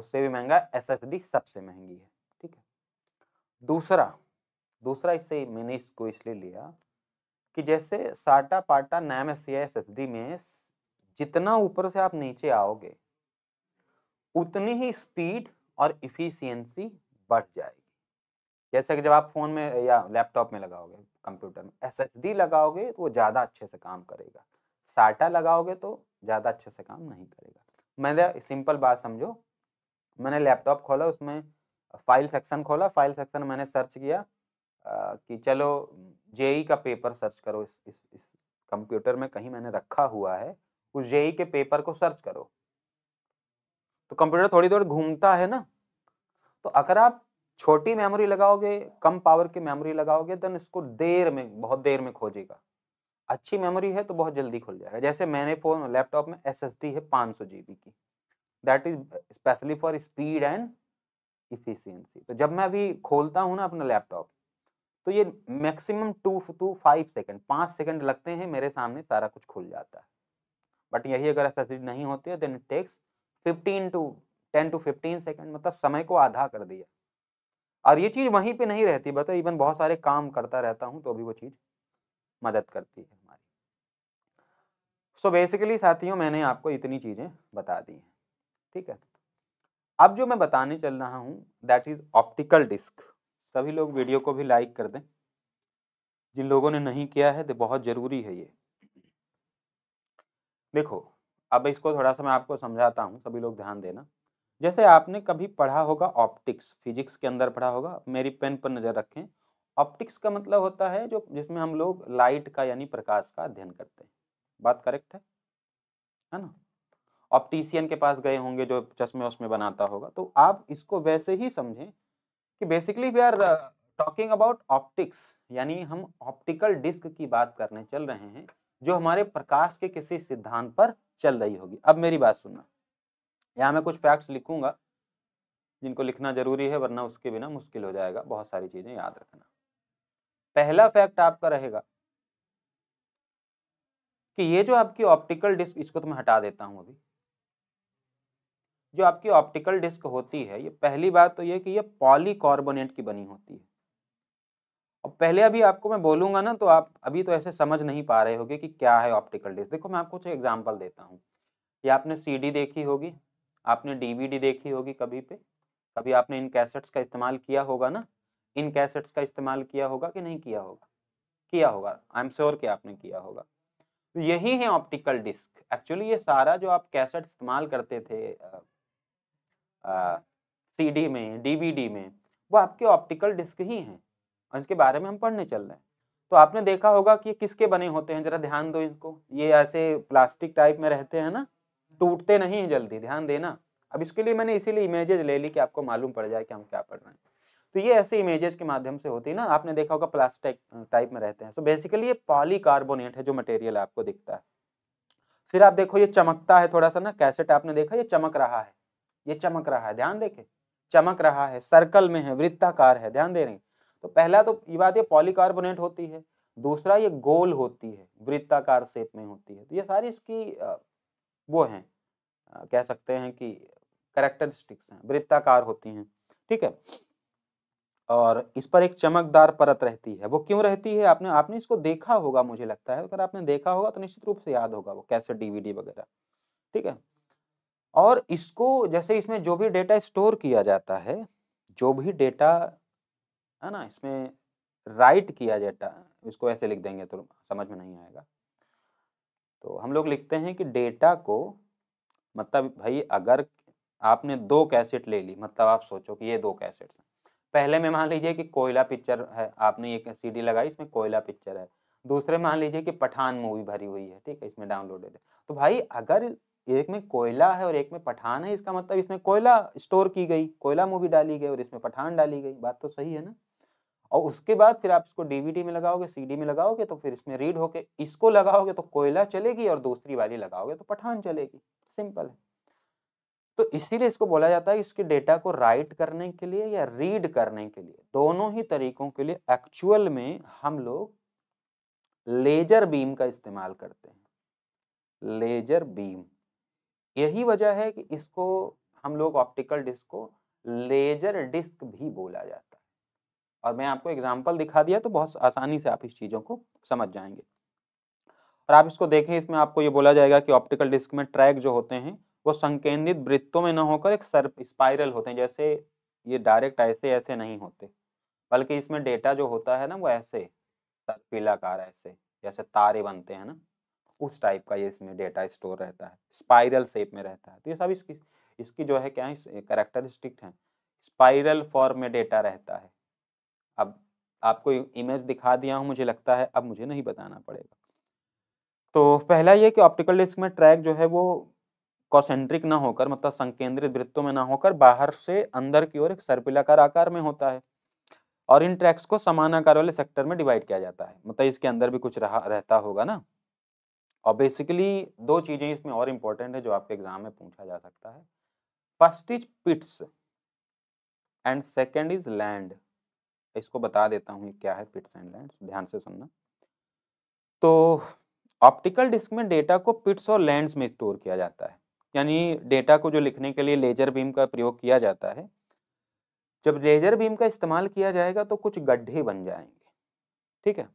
उससे भी महंगा एस एस डी सबसे महंगी है ठीक है दूसरा दूसरा इससे मैंने इसको इसलिए लिया कि जैसे साटा पाटा नैम एस सी में जितना ऊपर से आप नीचे आओगे उतनी ही स्पीड और इफिशियंसी बढ़ जाएगी जैसे कि जब आप फोन में या लैपटॉप में लगाओगे कंप्यूटर में एस लगाओगे तो वो ज़्यादा अच्छे से काम करेगा साटा लगाओगे तो ज़्यादा अच्छे से काम नहीं करेगा मैंने सिंपल बात समझो मैंने लैपटॉप खोला उसमें फाइल सेक्शन खोला फाइल सेक्शन मैंने सर्च किया कि चलो जेई का पेपर सर्च करो इस इस, इस कंप्यूटर में कहीं मैंने रखा हुआ है उस जेई के पेपर को सर्च करो तो कंप्यूटर थोड़ी देर घूमता है ना तो अगर आप छोटी मेमोरी लगाओगे कम पावर की मेमोरी लगाओगे देन इसको देर में बहुत देर में खोजेगा अच्छी मेमोरी है तो बहुत जल्दी खुल जाएगा जैसे मैंने फोन लैपटॉप में एस है पाँच सौ की that is specially for speed and efficiency तो जब मैं अभी खोलता हूँ ना अपना लैपटॉप तो ये maximum two to five second पाँच सेकेंड लगते हैं मेरे सामने सारा कुछ खुल जाता है बट यही अगर एसेसरी नहीं होती है then it takes fifteen to ten to fifteen second मतलब समय को आधा कर दिया और ये चीज़ वहीं पे नहीं रहती बता इवन बहुत सारे काम करता रहता हूँ तो भी वो चीज़ मदद करती है हमारी सो so बेसिकली साथियों मैंने आपको इतनी चीज़ें बता दी हैं ठीक है अब जो मैं बताने चल रहा हूँ दैट इज़ ऑप्टिकल डिस्क सभी लोग वीडियो को भी लाइक कर दें जिन लोगों ने नहीं किया है तो बहुत ज़रूरी है ये देखो अब इसको थोड़ा सा मैं आपको समझाता हूँ सभी लोग ध्यान देना जैसे आपने कभी पढ़ा होगा ऑप्टिक्स फिजिक्स के अंदर पढ़ा होगा मेरी पेन पर नज़र रखें ऑप्टिक्स का मतलब होता है जो जिसमें हम लोग लाइट का यानी प्रकाश का अध्ययन करते हैं बात करेक्ट है है ना ऑप्टिशियन के पास गए होंगे जो चश्मे उसमें बनाता होगा तो आप इसको वैसे ही समझें कि basically we are talking about optics यानी हम ऑप्टिकल डिस्क की बात करने चल रहे हैं जो हमारे प्रकाश के किसी सिद्धांत पर चल रही होगी अब मेरी बात सुनना यहाँ मैं कुछ फैक्ट्स लिखूंगा जिनको लिखना जरूरी है वरना उसके बिना मुश्किल हो जाएगा बहुत सारी चीजें याद रखना पहला फैक्ट आपका रहेगा कि ये जो आपकी ऑप्टिकल डिस्क इसको तो मैं हटा देता हूँ अभी जो आपकी ऑप्टिकल डिस्क होती है ये पहली बात तो ये कि ये पॉलीकार्बोनेट की बनी होती है और पहले अभी आपको मैं बोलूँगा ना तो आप अभी तो ऐसे समझ नहीं पा रहे होगे कि क्या है ऑप्टिकल डिस्क देखो मैं आपको कुछ एग्जाम्पल देता हूँ ये आपने सीडी देखी होगी आपने डीवीडी देखी होगी कभी पे कभी आपने इन कैसेट्स का इस्तेमाल किया होगा ना इन कैसेट्स का इस्तेमाल किया होगा कि नहीं किया होगा किया होगा आई एम श्योर कि आपने किया होगा तो यही है ऑप्टिकल डिस्क एक्चुअली ये सारा जो आप कैसेट इस्तेमाल करते थे सीडी में डीवीडी में वो आपके ऑप्टिकल डिस्क ही हैं इसके बारे में हम पढ़ने चल रहे हैं तो आपने देखा होगा कि किसके बने होते हैं जरा ध्यान दो इनको ये ऐसे प्लास्टिक टाइप में रहते हैं ना टूटते नहीं हैं जल्दी ध्यान देना अब इसके लिए मैंने इसीलिए इमेजेज ले ली कि आपको मालूम पड़ जाए कि हम क्या पढ़ रहे हैं तो ये ऐसे इमेजेस के माध्यम से होती है ना आपने देखा होगा प्लास्टिक टाइप में रहते हैं तो बेसिकली ये पॉलीकार्बोनेट है जो मटेरियल आपको दिखता है फिर आप देखो ये चमकता है थोड़ा सा ना कैसेट आपने देखा ये चमक रहा है ये चमक रहा है ध्यान देखे चमक रहा है सर्कल में है वृत्ताकार है ध्यान दे रहे हैं तो पहला तो ये बात ये पॉलीकार्बोनेट होती है दूसरा ये गोल होती है वृत्ताकार शेप में होती है तो ये सारी इसकी वो हैं कह सकते हैं कि करेक्टरिस्टिक्स हैं वृत्ताकार होती हैं ठीक है और इस पर एक चमकदार परत रहती है वो क्यों रहती है आपने आपने इसको देखा होगा मुझे लगता है अगर आपने देखा होगा तो निश्चित रूप से याद होगा वो कैसे डीवीडी वगैरह ठीक है और इसको जैसे इसमें जो भी डेटा स्टोर किया जाता है जो भी डेटा है ना इसमें राइट किया जाता इसको ऐसे लिख देंगे तो समझ में नहीं आएगा तो हम लोग लिखते हैं कि डेटा को मतलब भाई अगर आपने दो कैसेट ले ली मतलब आप सोचो कि ये दो कैसेट्स हैं पहले में मान लीजिए कि कोयला पिक्चर है आपने एक सीडी लगाई इसमें कोयला पिक्चर है दूसरे मान लीजिए कि पठान मूवी भरी हुई है ठीक है इसमें डाउनलोडेड है तो भाई अगर एक में कोयला है और एक में पठान है इसका मतलब इसमें कोयला स्टोर की गई कोयला मूवी डाली गई और इसमें पठान डाली गई बात तो सही है ना और उसके बाद फिर आप इसको डीवीडी में लगाओगे सीडी में लगाओगे तो फिर इसमें रीड होके इसको लगाओगे तो कोयला चलेगी और दूसरी वाली लगाओगे तो पठान चलेगी सिंपल है तो इसीलिए इसको बोला जाता है इसके डेटा को राइट करने के लिए या रीड करने के लिए दोनों ही तरीकों के लिए एक्चुअल में हम लोग लेजर बीम का इस्तेमाल करते हैं लेजर बीम यही वजह है कि इसको हम लोग ऑप्टिकल डिस्क को लेजर डिस्क भी बोला जाता है और मैं आपको एग्जाम्पल दिखा दिया तो बहुत आसानी से आप इस चीज़ों को समझ जाएंगे और आप इसको देखें इसमें आपको ये बोला जाएगा कि ऑप्टिकल डिस्क में ट्रैक जो होते हैं वो संकेंद्रित वृत्तों में न होकर एक सर स्पाइरल होते हैं जैसे ये डायरेक्ट ऐसे ऐसे नहीं होते बल्कि इसमें डेटा जो होता है ना वो ऐसे सर्पिलाकार ऐसे जैसे तारे बनते हैं ना उस टाइप का ये इसमें डेटा स्टोर रहता है स्पाइरल शेप में रहता है तो ये सब इसकी इसकी जो है क्या है करेक्टरिस्टिक हैं स्पाइरल फॉर्म में डेटा रहता है अब आपको इमेज दिखा दिया हूँ मुझे लगता है अब मुझे नहीं बताना पड़ेगा तो पहला ये कि ऑप्टिकल डिस्क में ट्रैक जो है वो कॉसेंट्रिक ना होकर मतलब संकेंद्रित वृत्तों में ना होकर बाहर से अंदर की ओर एक सर्पिलाकार आकार में होता है और इन ट्रैक्स को समान आकार वाले सेक्टर में डिवाइड किया जाता है मतलब इसके अंदर भी कुछ रहा रहता होगा ना और बेसिकली दो चीज़ें इसमें और इम्पोर्टेंट है जो आपके एग्जाम में पूछा जा सकता है first is pits and second is land इसको बता देता हूँ क्या है पिट्स एंड लैंड ध्यान से सुनना तो ऑप्टिकल डिस्क में डेटा को पिट्स और लैंड्स में स्टोर किया जाता है यानी डेटा को जो लिखने के लिए लेजर बीम का प्रयोग किया जाता है जब लेजर बीम का इस्तेमाल किया जाएगा तो कुछ गड्ढे बन जाएंगे ठीक है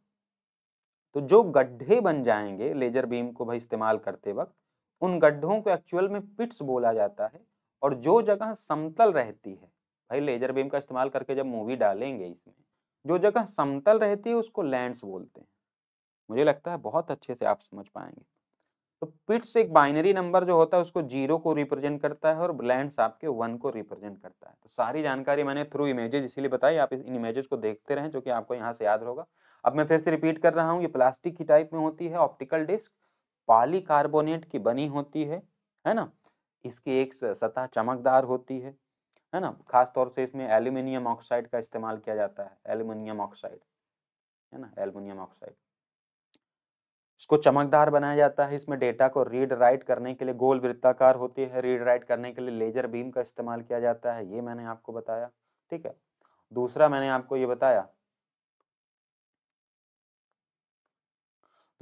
तो जो गड्ढे बन जाएंगे लेजर बीम को भाई इस्तेमाल करते वक्त उन गड्ढों को एक्चुअल में पिट्स बोला जाता है और जो जगह समतल रहती है भाई लेजर बीम का इस्तेमाल करके जब मूवी डालेंगे इसमें जो जगह समतल रहती है उसको लैंड्स बोलते हैं मुझे लगता है बहुत अच्छे से आप समझ पाएंगे तो पिट्स एक बाइनरी नंबर जो होता है उसको जीरो को रिप्रेजेंट करता है और लैंड्स आपके वन को रिप्रेजेंट करता है तो सारी जानकारी मैंने थ्रू इमेजेज इसीलिए बताई आप इन इमेजेस को देखते रहें जो कि आपको यहाँ से याद होगा अब मैं फिर से रिपीट कर रहा हूँ ये प्लास्टिक की टाइप में होती है ऑप्टिकल डिस्क पॉलीकार्बोनेट की बनी होती है है ना इसकी एक सतह चमकदार होती है है ना खास तौर से इसमें एल्यूमिनियम ऑक्साइड का इस्तेमाल किया जाता है एल्यूमिनियम ऑक्साइड है ना एल्यूमिनियम ऑक्साइड इसको चमकदार बनाया जाता है इसमें डेटा को रीड राइट करने के लिए गोल वृत्ताकार होती है रीड राइट करने के लिए लेजर बीम का इस्तेमाल किया जाता है ये मैंने आपको बताया ठीक है दूसरा मैंने आपको ये बताया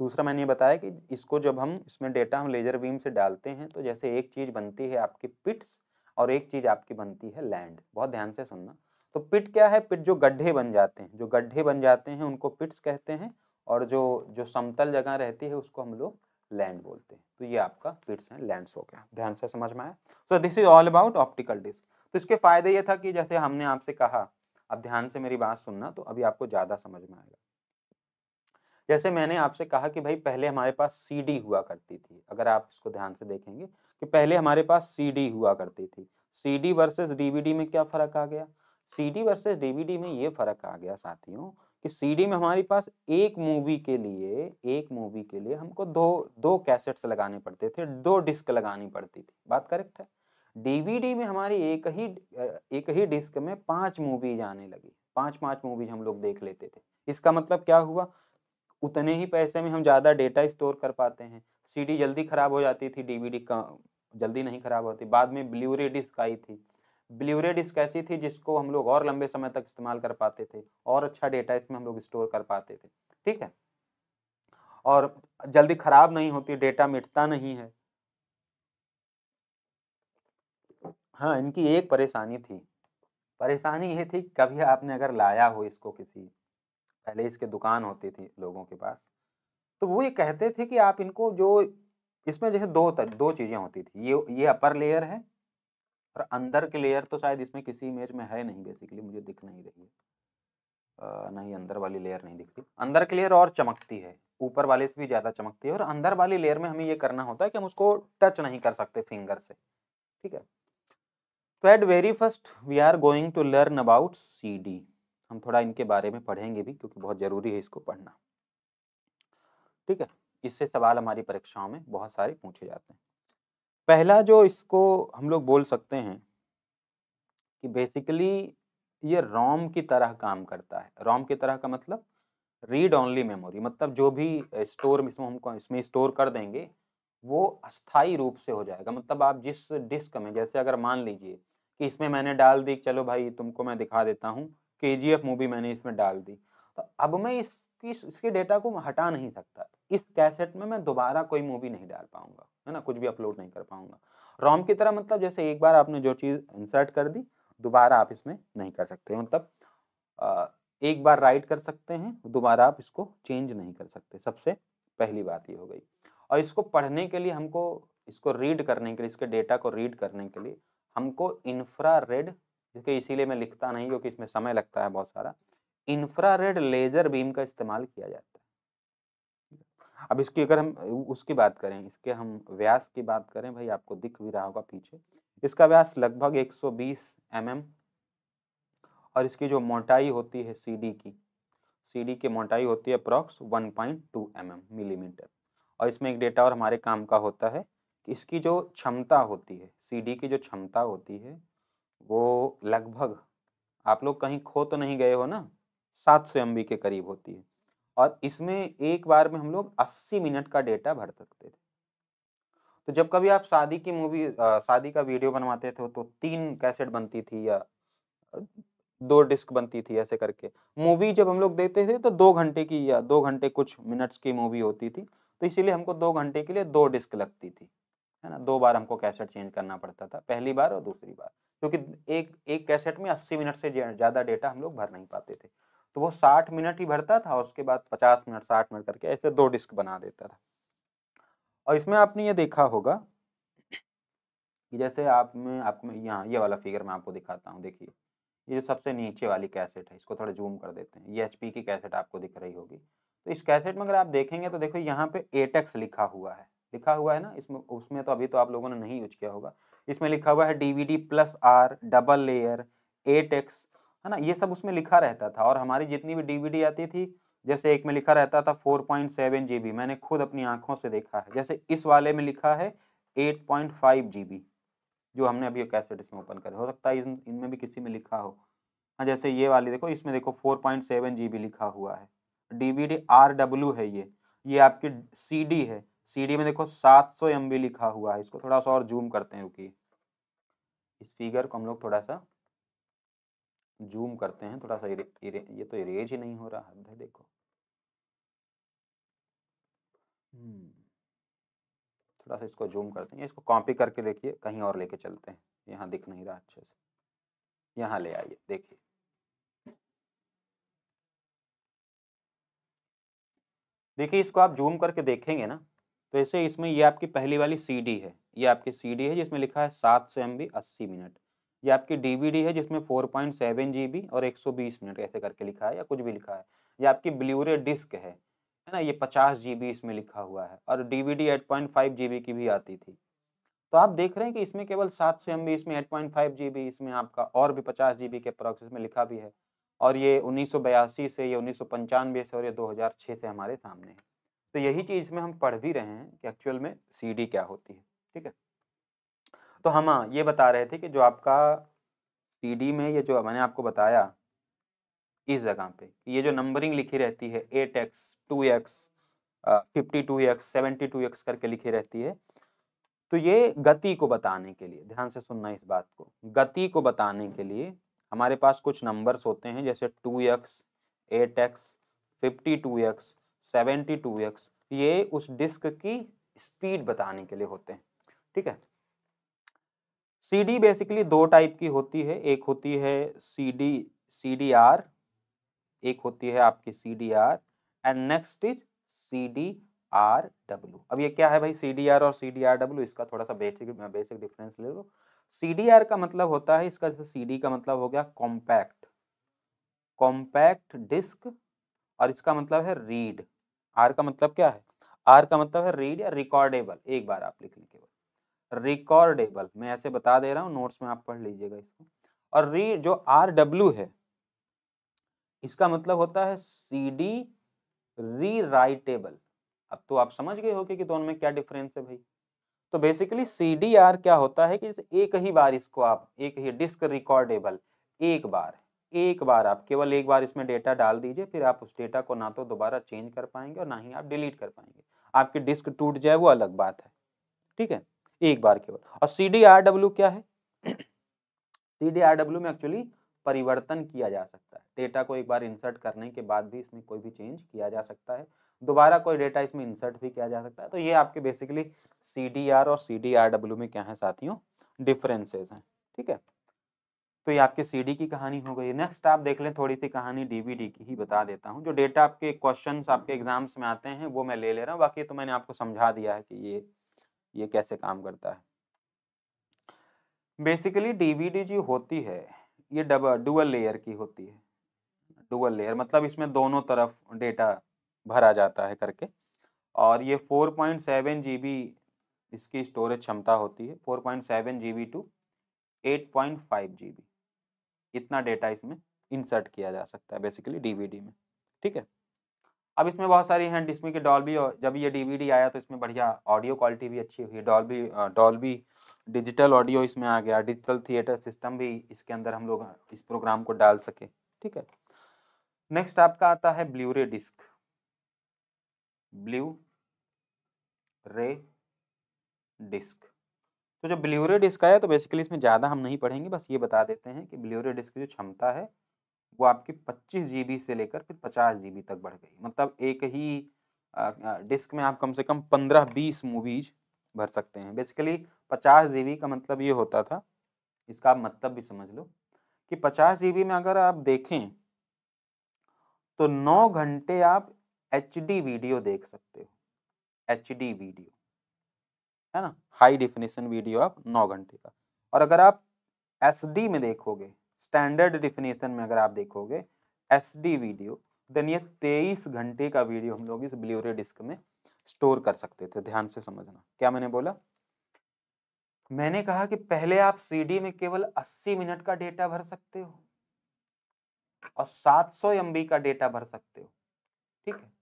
दूसरा मैंने ये बताया कि इसको जब हम इसमें डेटा हम लेजर बीम से डालते हैं तो जैसे एक चीज़ बनती है आपकी पिट्स और एक चीज़ आपकी बनती है लैंड बहुत ध्यान से सुनना तो पिट क्या है पिट जो गड्ढे बन जाते हैं जो गड्ढे बन जाते हैं उनको पिट्स कहते हैं और जो जो समतल जगह रहती है उसको हम लोग लैंड बोलते हैं तो ये आपका पिट्स है लैंड्स हो गया ध्यान से समझ में आया so this is all about optical disc तो इसके फायदे ये था कि जैसे हमने आपसे कहा अब ध्यान से मेरी बात सुनना तो अभी आपको ज़्यादा समझ में आएगा जैसे मैंने आपसे कहा कि भाई पहले हमारे पास सीडी हुआ करती थी अगर आप इसको ध्यान से देखेंगे कि पहले हमारे पास सीडी हुआ करती थी सीडी वर्सेस डीवीडी में क्या फर्क आ गया सीडी वर्सेस डीवीडी में ये फर्क आ गया साथियों कि सीडी में हमारे पास एक मूवी के लिए एक मूवी के लिए हमको दो दो कैसेट्स लगाने पड़ते थे दो डिस्क लगानी पड़ती थी बात करेक्ट है डीवीडी में हमारी एक ही एक ही डिस्क में पांच मूवी आने लगी पांच पांच मूवीज हम लोग देख लेते थे इसका मतलब क्या हुआ उतने ही पैसे में हम ज़्यादा डेटा स्टोर कर पाते हैं सीडी जल्दी ख़राब हो जाती थी डीवीडी का जल्दी नहीं ख़राब होती बाद में ब्लूरे डिस्क आई थी ब्लूरे डिस्क ऐसी थी जिसको हम लोग और लंबे समय तक इस्तेमाल कर पाते थे और अच्छा डेटा इसमें हम लोग स्टोर कर पाते थे ठीक है और जल्दी ख़राब नहीं होती डेटा मिटता नहीं है हाँ इनकी एक परेशानी थी परेशानी ये थी कभी आपने अगर लाया हो इसको किसी पहले इसके दुकान होती थी लोगों के पास तो वो ये कहते थे कि आप इनको जो इसमें जैसे दो तर, दो चीज़ें होती थी ये ये अपर लेयर है और अंदर की लेयर तो शायद इसमें किसी इमेज में है नहीं बेसिकली मुझे दिख नहीं रही है नहीं अंदर वाली लेयर नहीं दिखती अंदर की लेयर और चमकती है ऊपर वाले से भी ज़्यादा चमकती है और अंदर वाली लेयर में हमें ये करना होता है कि हम उसको टच नहीं कर सकते फिंगर से ठीक है तो at very first we are going to learn about C D हम थोड़ा इनके बारे में पढ़ेंगे भी क्योंकि बहुत ज़रूरी है इसको पढ़ना ठीक है इससे सवाल हमारी परीक्षाओं में बहुत सारे पूछे जाते हैं पहला जो इसको हम लोग बोल सकते हैं कि बेसिकली ये रोम की तरह काम करता है रोम की तरह का मतलब रीड ओनली मेमोरी मतलब जो भी स्टोर इसमें हम इसमें स्टोर कर देंगे वो अस्थाई रूप से हो जाएगा मतलब आप जिस डिस्क में जैसे अगर मान लीजिए कि इसमें मैंने डाल दी चलो भाई तुमको मैं दिखा देता हूँ के मूवी मैंने इसमें डाल दी तो अब मैं इसकी इसके डेटा को हटा नहीं सकता इस कैसेट में मैं दोबारा कोई मूवी नहीं डाल पाऊंगा है ना कुछ भी अपलोड नहीं कर पाऊंगा रॉम की तरह मतलब जैसे एक बार आपने जो चीज़ इंसर्ट कर दी दोबारा आप इसमें नहीं कर सकते मतलब एक बार राइट कर सकते हैं दोबारा आप इसको चेंज नहीं कर सकते सबसे पहली बात ये हो गई और इसको पढ़ने के लिए हमको इसको रीड करने के लिए इसके डेटा को रीड करने के लिए हमको इंफ्रा रेड क्योंकि इसीलिए मैं लिखता नहीं क्योंकि इसमें समय लगता है बहुत सारा इंफ्रा लेजर बीम का इस्तेमाल किया जाता है अब इसकी अगर हम उसकी बात करें इसके हम व्यास की बात करें भाई आपको दिख भी रहा होगा पीछे इसका व्यास लगभग 120 सौ mm और इसकी जो मोटाई होती है सी की डी की मोटाई होती है अप्रॉक्स 1.2 पॉइंट mm, मिलीमीटर और इसमें एक डेटा और हमारे काम का होता है कि इसकी जो क्षमता होती है सी की जो क्षमता होती है वो लगभग आप लोग कहीं खो तो नहीं गए हो ना सात सौ एम के करीब होती है और इसमें एक बार में हम लोग अस्सी मिनट का डेटा भर सकते थे तो जब कभी आप शादी की मूवी शादी का वीडियो बनवाते थे तो तीन कैसेट बनती थी या दो डिस्क बनती थी ऐसे करके मूवी जब हम लोग देखते थे तो दो घंटे की या दो घंटे कुछ मिनट्स की मूवी होती थी तो इसीलिए हमको दो घंटे के लिए दो डिस्क लगती थी है ना दो बार हमको कैसेट चेंज करना पड़ता था पहली बार और दूसरी बार क्योंकि एक एक कैसेट में 80 मिनट से ज़्यादा डेटा हम लोग भर नहीं पाते थे तो वो 60 मिनट ही भरता था उसके बाद 50 मिनट 60 मिनट करके ऐसे दो डिस्क बना देता था और इसमें आपने ये देखा होगा कि जैसे आप में आप में यहाँ ये वाला फिगर मैं आपको दिखाता हूँ देखिए ये जो सबसे नीचे वाली कैसेट है इसको थोड़ा जूम कर देते हैं ये एच की कैसेट आपको दिख रही होगी तो इस कैसेट में अगर आप देखेंगे तो देखो यहाँ पे एटेक्स लिखा हुआ है लिखा हुआ है ना इसमें उसमें तो अभी तो आप लोगों ने नहीं यूज किया होगा इसमें लिखा हुआ है DVD plus R double layer eight X है ना ये सब उसमें लिखा रहता था और हमारी जितनी भी डीवीडी आती थी जैसे एक में लिखा रहता था four point seven G B मैंने खुद अपनी आंखों से देखा है जैसे इस वाले में लिखा है eight point five G B जो हमने अभी कैसेट इसमें ओपन करे हो सकता है इनमें भी किसी में लिखा हो हाँ जैसे ये वाली देखो इसमें देखो four point seven G B लिखा हुआ है D V D R W है ये ये आपकी सी डी है सीडी में देखो 700 सौ लिखा हुआ है इसको थोड़ा सा और जूम करते हैं रुकिए इस फिगर को हम लोग थोड़ा सा जूम करते हैं थोड़ा सा इरे, इरे, ये तो इरेज ही नहीं हो रहा हद है देखो हम्म। थोड़ा सा इसको जूम करते हैं इसको कॉपी करके देखिए कहीं और लेके चलते हैं यहाँ दिख नहीं रहा अच्छे से यहाँ ले आइए देखिए देखिए इसको आप जूम करके देखेंगे ना तो ऐसे इसमें ये आपकी पहली वाली सीडी है ये आपकी सीडी है जिसमें लिखा है सात सौ एम मिनट ये आपकी डीवीडी है जिसमें फोर पॉइंट जी बी और एक सौ बीस मिनट ऐसे करके लिखा है या कुछ भी लिखा है ये आपकी ब्लूरे डिस्क है है ना ये जी बी इसमें लिखा हुआ है और डीवीडी जी बी की भी आती थी तो आप देख रहे हैं कि इसमें केवल सात एम बी इसमें जी बी इसमें आपका और भी जी बी के प्रोसेस में लिखा भी है और ये उन्नीस से ये उन्नीस से और ये छः से हमारे सामने है तो यही चीज़ में हम पढ़ भी रहे हैं कि एक्चुअल में सीडी क्या होती है ठीक है तो हम हाँ ये बता रहे थे कि जो आपका सीडी में ये जो मैंने आपको बताया इस जगह पे ये जो नंबरिंग लिखी रहती है eight X two X fifty two X seventy two X करके लिखी रहती है तो ये गति को बताने के लिए ध्यान से सुनना इस बात को गति को बताने के लिए हमारे पास कुछ नंबर्स होते हैं जैसे two X eight X fifty two X seventy two X ये उस डिस्क की स्पीड बताने के लिए होते हैं ठीक है सीडी बेसिकली दो टाइप की होती है एक होती है सीडी सीडीआर एक होती है आपकी CDR and next is R W अब ये क्या है भाई सी डी आर और सी डी आर डब्ल्यू इसका थोड़ा सा बेसिक बेसिक डिफरेंस ले लो सी डी आर का मतलब होता है इसका जैसे सी डी का मतलब हो गया कॉम्पैक्ट कॉम्पैक्ट डिस्क और इसका मतलब है रीड आर का मतलब क्या है आर का मतलब है रीड या रिकॉर्डेबल एक बार आप लिख लीजिए रिकॉर्डेबल मैं ऐसे बता दे रहा हूँ नोट्स में आप पढ़ लीजिएगा इसको और री जो आर डब्ल्यू है इसका मतलब होता है सी डी री राइटेबल अब तो आप समझ गए हो कि दोनों में क्या डिफरेंस है भाई तो बेसिकली सी डी आर क्या होता है कि एक ही बार इसको आप एक ही डिस्क रिकॉर्डेबल एक बार है एक बार आप केवल एक बार इसमें डेटा डाल दीजिए फिर आप उस डेटा को ना तो दोबारा चेंज कर पाएंगे और ना ही आप डिलीट कर पाएंगे आपकी डिस्क टूट जाए वो अलग बात है ठीक है एक बार केवल और सी डी आर डब्ल्यू क्या है सी डी आर डब्ल्यू में एक्चुअली परिवर्तन किया जा सकता है डेटा को एक बार इंसर्ट करने के बाद भी इसमें कोई भी चेंज किया जा सकता है दोबारा कोई डेटा इसमें इंसर्ट भी किया जा सकता है तो ये आपके बेसिकली सी डी आर और सी डी आर डब्ल्यू में क्या है साथियों डिफरेंसेज हैं ठीक है तो ये आपके सीडी की कहानी हो गई नेक्स्ट आप देख लें थोड़ी सी कहानी डीवीडी की ही बता देता हूँ जो डेटा आपके क्वेश्चन आपके एग्जाम्स में आते हैं वो मैं ले ले रहा हूँ बाकी तो मैंने आपको समझा दिया है कि ये ये कैसे काम करता है बेसिकली डीवीडी जी होती है ये डबल डुअल लेयर की होती है डुअल लेयर मतलब इसमें दोनों तरफ डेटा भरा जाता है करके और ये 4.7 पॉइंट इसकी स्टोरेज क्षमता होती है 4.7 पॉइंट टू 8.5 जीबी इतना डेटा इसमें इंसर्ट किया जा सकता है बेसिकली डीवीडी में ठीक है अब इसमें बहुत सारी हैं डिस्मी की डॉल और जब ये डीवीडी आया तो इसमें बढ़िया ऑडियो क्वालिटी भी अच्छी हुई डॉल भी डिजिटल ऑडियो इसमें आ गया डिजिटल थिएटर सिस्टम भी इसके अंदर हम लोग इस प्रोग्राम को डाल सके ठीक है नेक्स्ट आपका आता है रे डिस्क ब्लू रे डिस्क तो जो बिल्यूरे डिस्क आया तो बेसिकली इसमें ज़्यादा हम नहीं पढ़ेंगे बस ये बता देते हैं कि बिल्यूरे डिस्क की जो क्षमता है वो आपकी पच्चीस जी से लेकर फिर पचास जी तक बढ़ गई मतलब एक ही डिस्क में आप कम से कम पंद्रह बीस मूवीज भर सकते हैं बेसिकली पचास जी का मतलब ये होता था इसका आप मतलब भी समझ लो कि पचास जी में अगर आप देखें तो नौ घंटे आप एच वीडियो देख सकते हो एच वीडियो है ना हाई डिफिनेशन वीडियो आप नौ घंटे का और अगर आप एस में देखोगे स्टैंडर्ड डिफिनेशन में अगर आप देखोगे एस वीडियो देन ये तेईस घंटे का वीडियो हम लोग इस ब्लूरे डिस्क में स्टोर कर सकते थे ध्यान से समझना क्या मैंने बोला मैंने कहा कि पहले आप सीडी में केवल 80 मिनट का डेटा भर सकते हो और 700 सौ का डेटा भर सकते हो ठीक है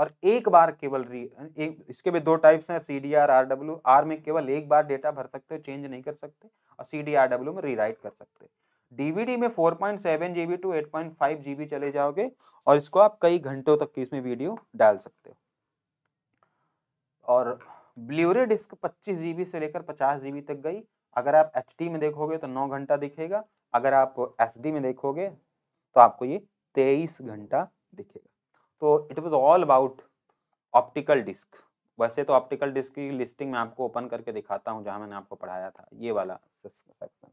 और एक बार केवल री एक इसके भी दो टाइप्स हैं C D R R W R में केवल एक बार डेटा भर सकते हो चेंज नहीं कर सकते और सी डी आर डब्ल्यू में रीराइट कर सकते डीवीडी में 4.7 जीबी टू 8.5 जीबी चले जाओगे और इसको आप कई घंटों तक की इसमें वीडियो डाल सकते हो और ब्ल्यूरे डिस्क जी जीबी से लेकर जी जीबी तक गई अगर आप एच में देखोगे तो नौ घंटा दिखेगा अगर आप एस में देखोगे तो आपको ये तेईस घंटा दिखेगा तो it was all about optical disc वैसे तो ऑप्टिकल डिस्क की लिस्टिंग मैं आपको ओपन करके दिखाता हूँ जहाँ मैंने आपको पढ़ाया था ये वाला सेक्शन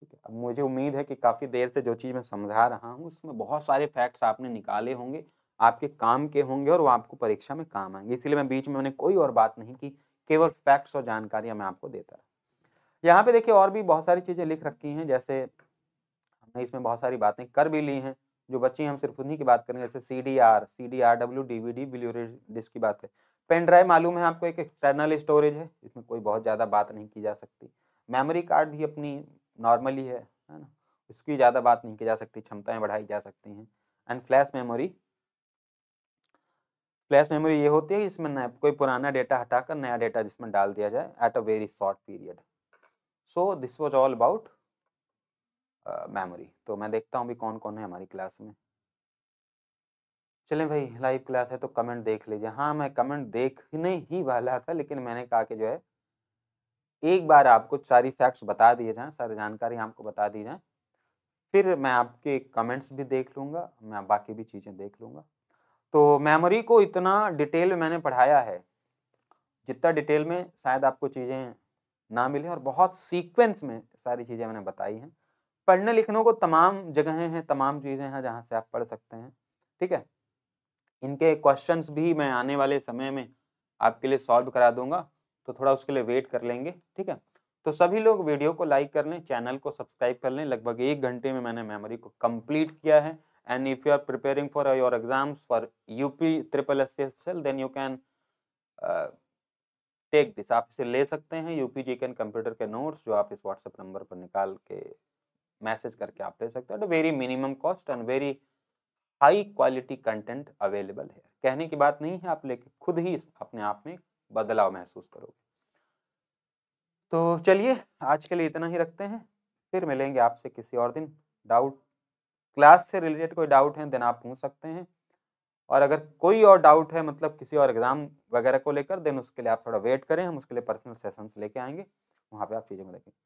ठीक है अब मुझे उम्मीद है कि काफ़ी देर से जो चीज़ मैं समझा रहा हूँ उसमें बहुत सारे फैक्ट्स आपने निकाले होंगे आपके काम के होंगे और वो आपको परीक्षा में काम आएंगे इसलिए मैं बीच में मैंने कोई और बात नहीं की केवल फैक्ट्स और जानकारियाँ मैं आपको देता रहा यहाँ पे देखिए और भी बहुत सारी चीज़ें लिख रखी हैं जैसे हमने इसमें बहुत सारी बातें कर भी ली हैं जो बच्चे हम सिर्फ उन्हीं की बात करेंगे जैसे C D R C D R W D V D Blu-ray disc की बात है पेन ड्राइव मालूम है आपको एक एक्सटर्नल स्टोरेज है इसमें कोई बहुत ज़्यादा बात नहीं की जा सकती मेमोरी कार्ड भी अपनी नॉर्मली है है ना इसकी ज़्यादा बात नहीं की जा सकती क्षमताएँ बढ़ाई जा सकती हैं and flash memory flash memory ये होती है इसमें नया कोई पुराना डेटा हटाकर नया डेटा जिसमें डाल दिया जाए at a very short period so this was all about memory तो मैं देखता हूँ भी कौन कौन है हमारी क्लास में चलें भाई लाइव क्लास है तो कमेंट देख लीजिए हाँ मैं कमेंट देखने ही वाला था लेकिन मैंने कहा कि जो है एक बार आपको सारी फैक्ट्स बता दिए जाएँ सारी जानकारी आपको बता दी जाए फिर मैं आपके कमेंट्स भी देख लूँगा मैं बाकी भी चीज़ें देख लूँगा तो मेमोरी को इतना डिटेल में मैंने पढ़ाया है जितना डिटेल में शायद आपको चीज़ें ना मिले और बहुत सीक्वेंस में सारी चीज़ें मैंने बताई हैं पढ़ने लिखने को तमाम जगहें हैं तमाम चीज़ें हैं जहाँ से आप पढ़ सकते हैं ठीक है इनके क्वेश्चन भी मैं आने वाले समय में आपके लिए सॉल्व करा दूंगा तो थोड़ा उसके लिए वेट कर लेंगे ठीक है तो सभी लोग वीडियो को लाइक कर लें चैनल को सब्सक्राइब कर लें लगभग एक घंटे में मैंने मेमोरी को कंप्लीट किया है and if you are preparing for your exams for UP triple S C then you can take this आप इसे ले सकते हैं यूपी जी कैन कंप्यूटर के नोट्स जो आप इस व्हाट्सएप नंबर पर निकाल के मैसेज करके आप ले सकते हो तो very minimum cost and very high quality content available है कहने की बात नहीं है आप लेके खुद ही अपने आप में बदलाव महसूस करोगे तो चलिए आज के लिए इतना ही रखते हैं फिर मिलेंगे आपसे किसी और दिन डाउट क्लास से रिलेटेड कोई डाउट है देन आप पूछ सकते हैं और अगर कोई और डाउट है मतलब किसी और एग्ज़ाम वगैरह को लेकर देन उसके लिए आप थोड़ा वेट करें हम उसके लिए पर्सनल सेशंस लेके आएंगे वहाँ पे आप चीज़ें देखें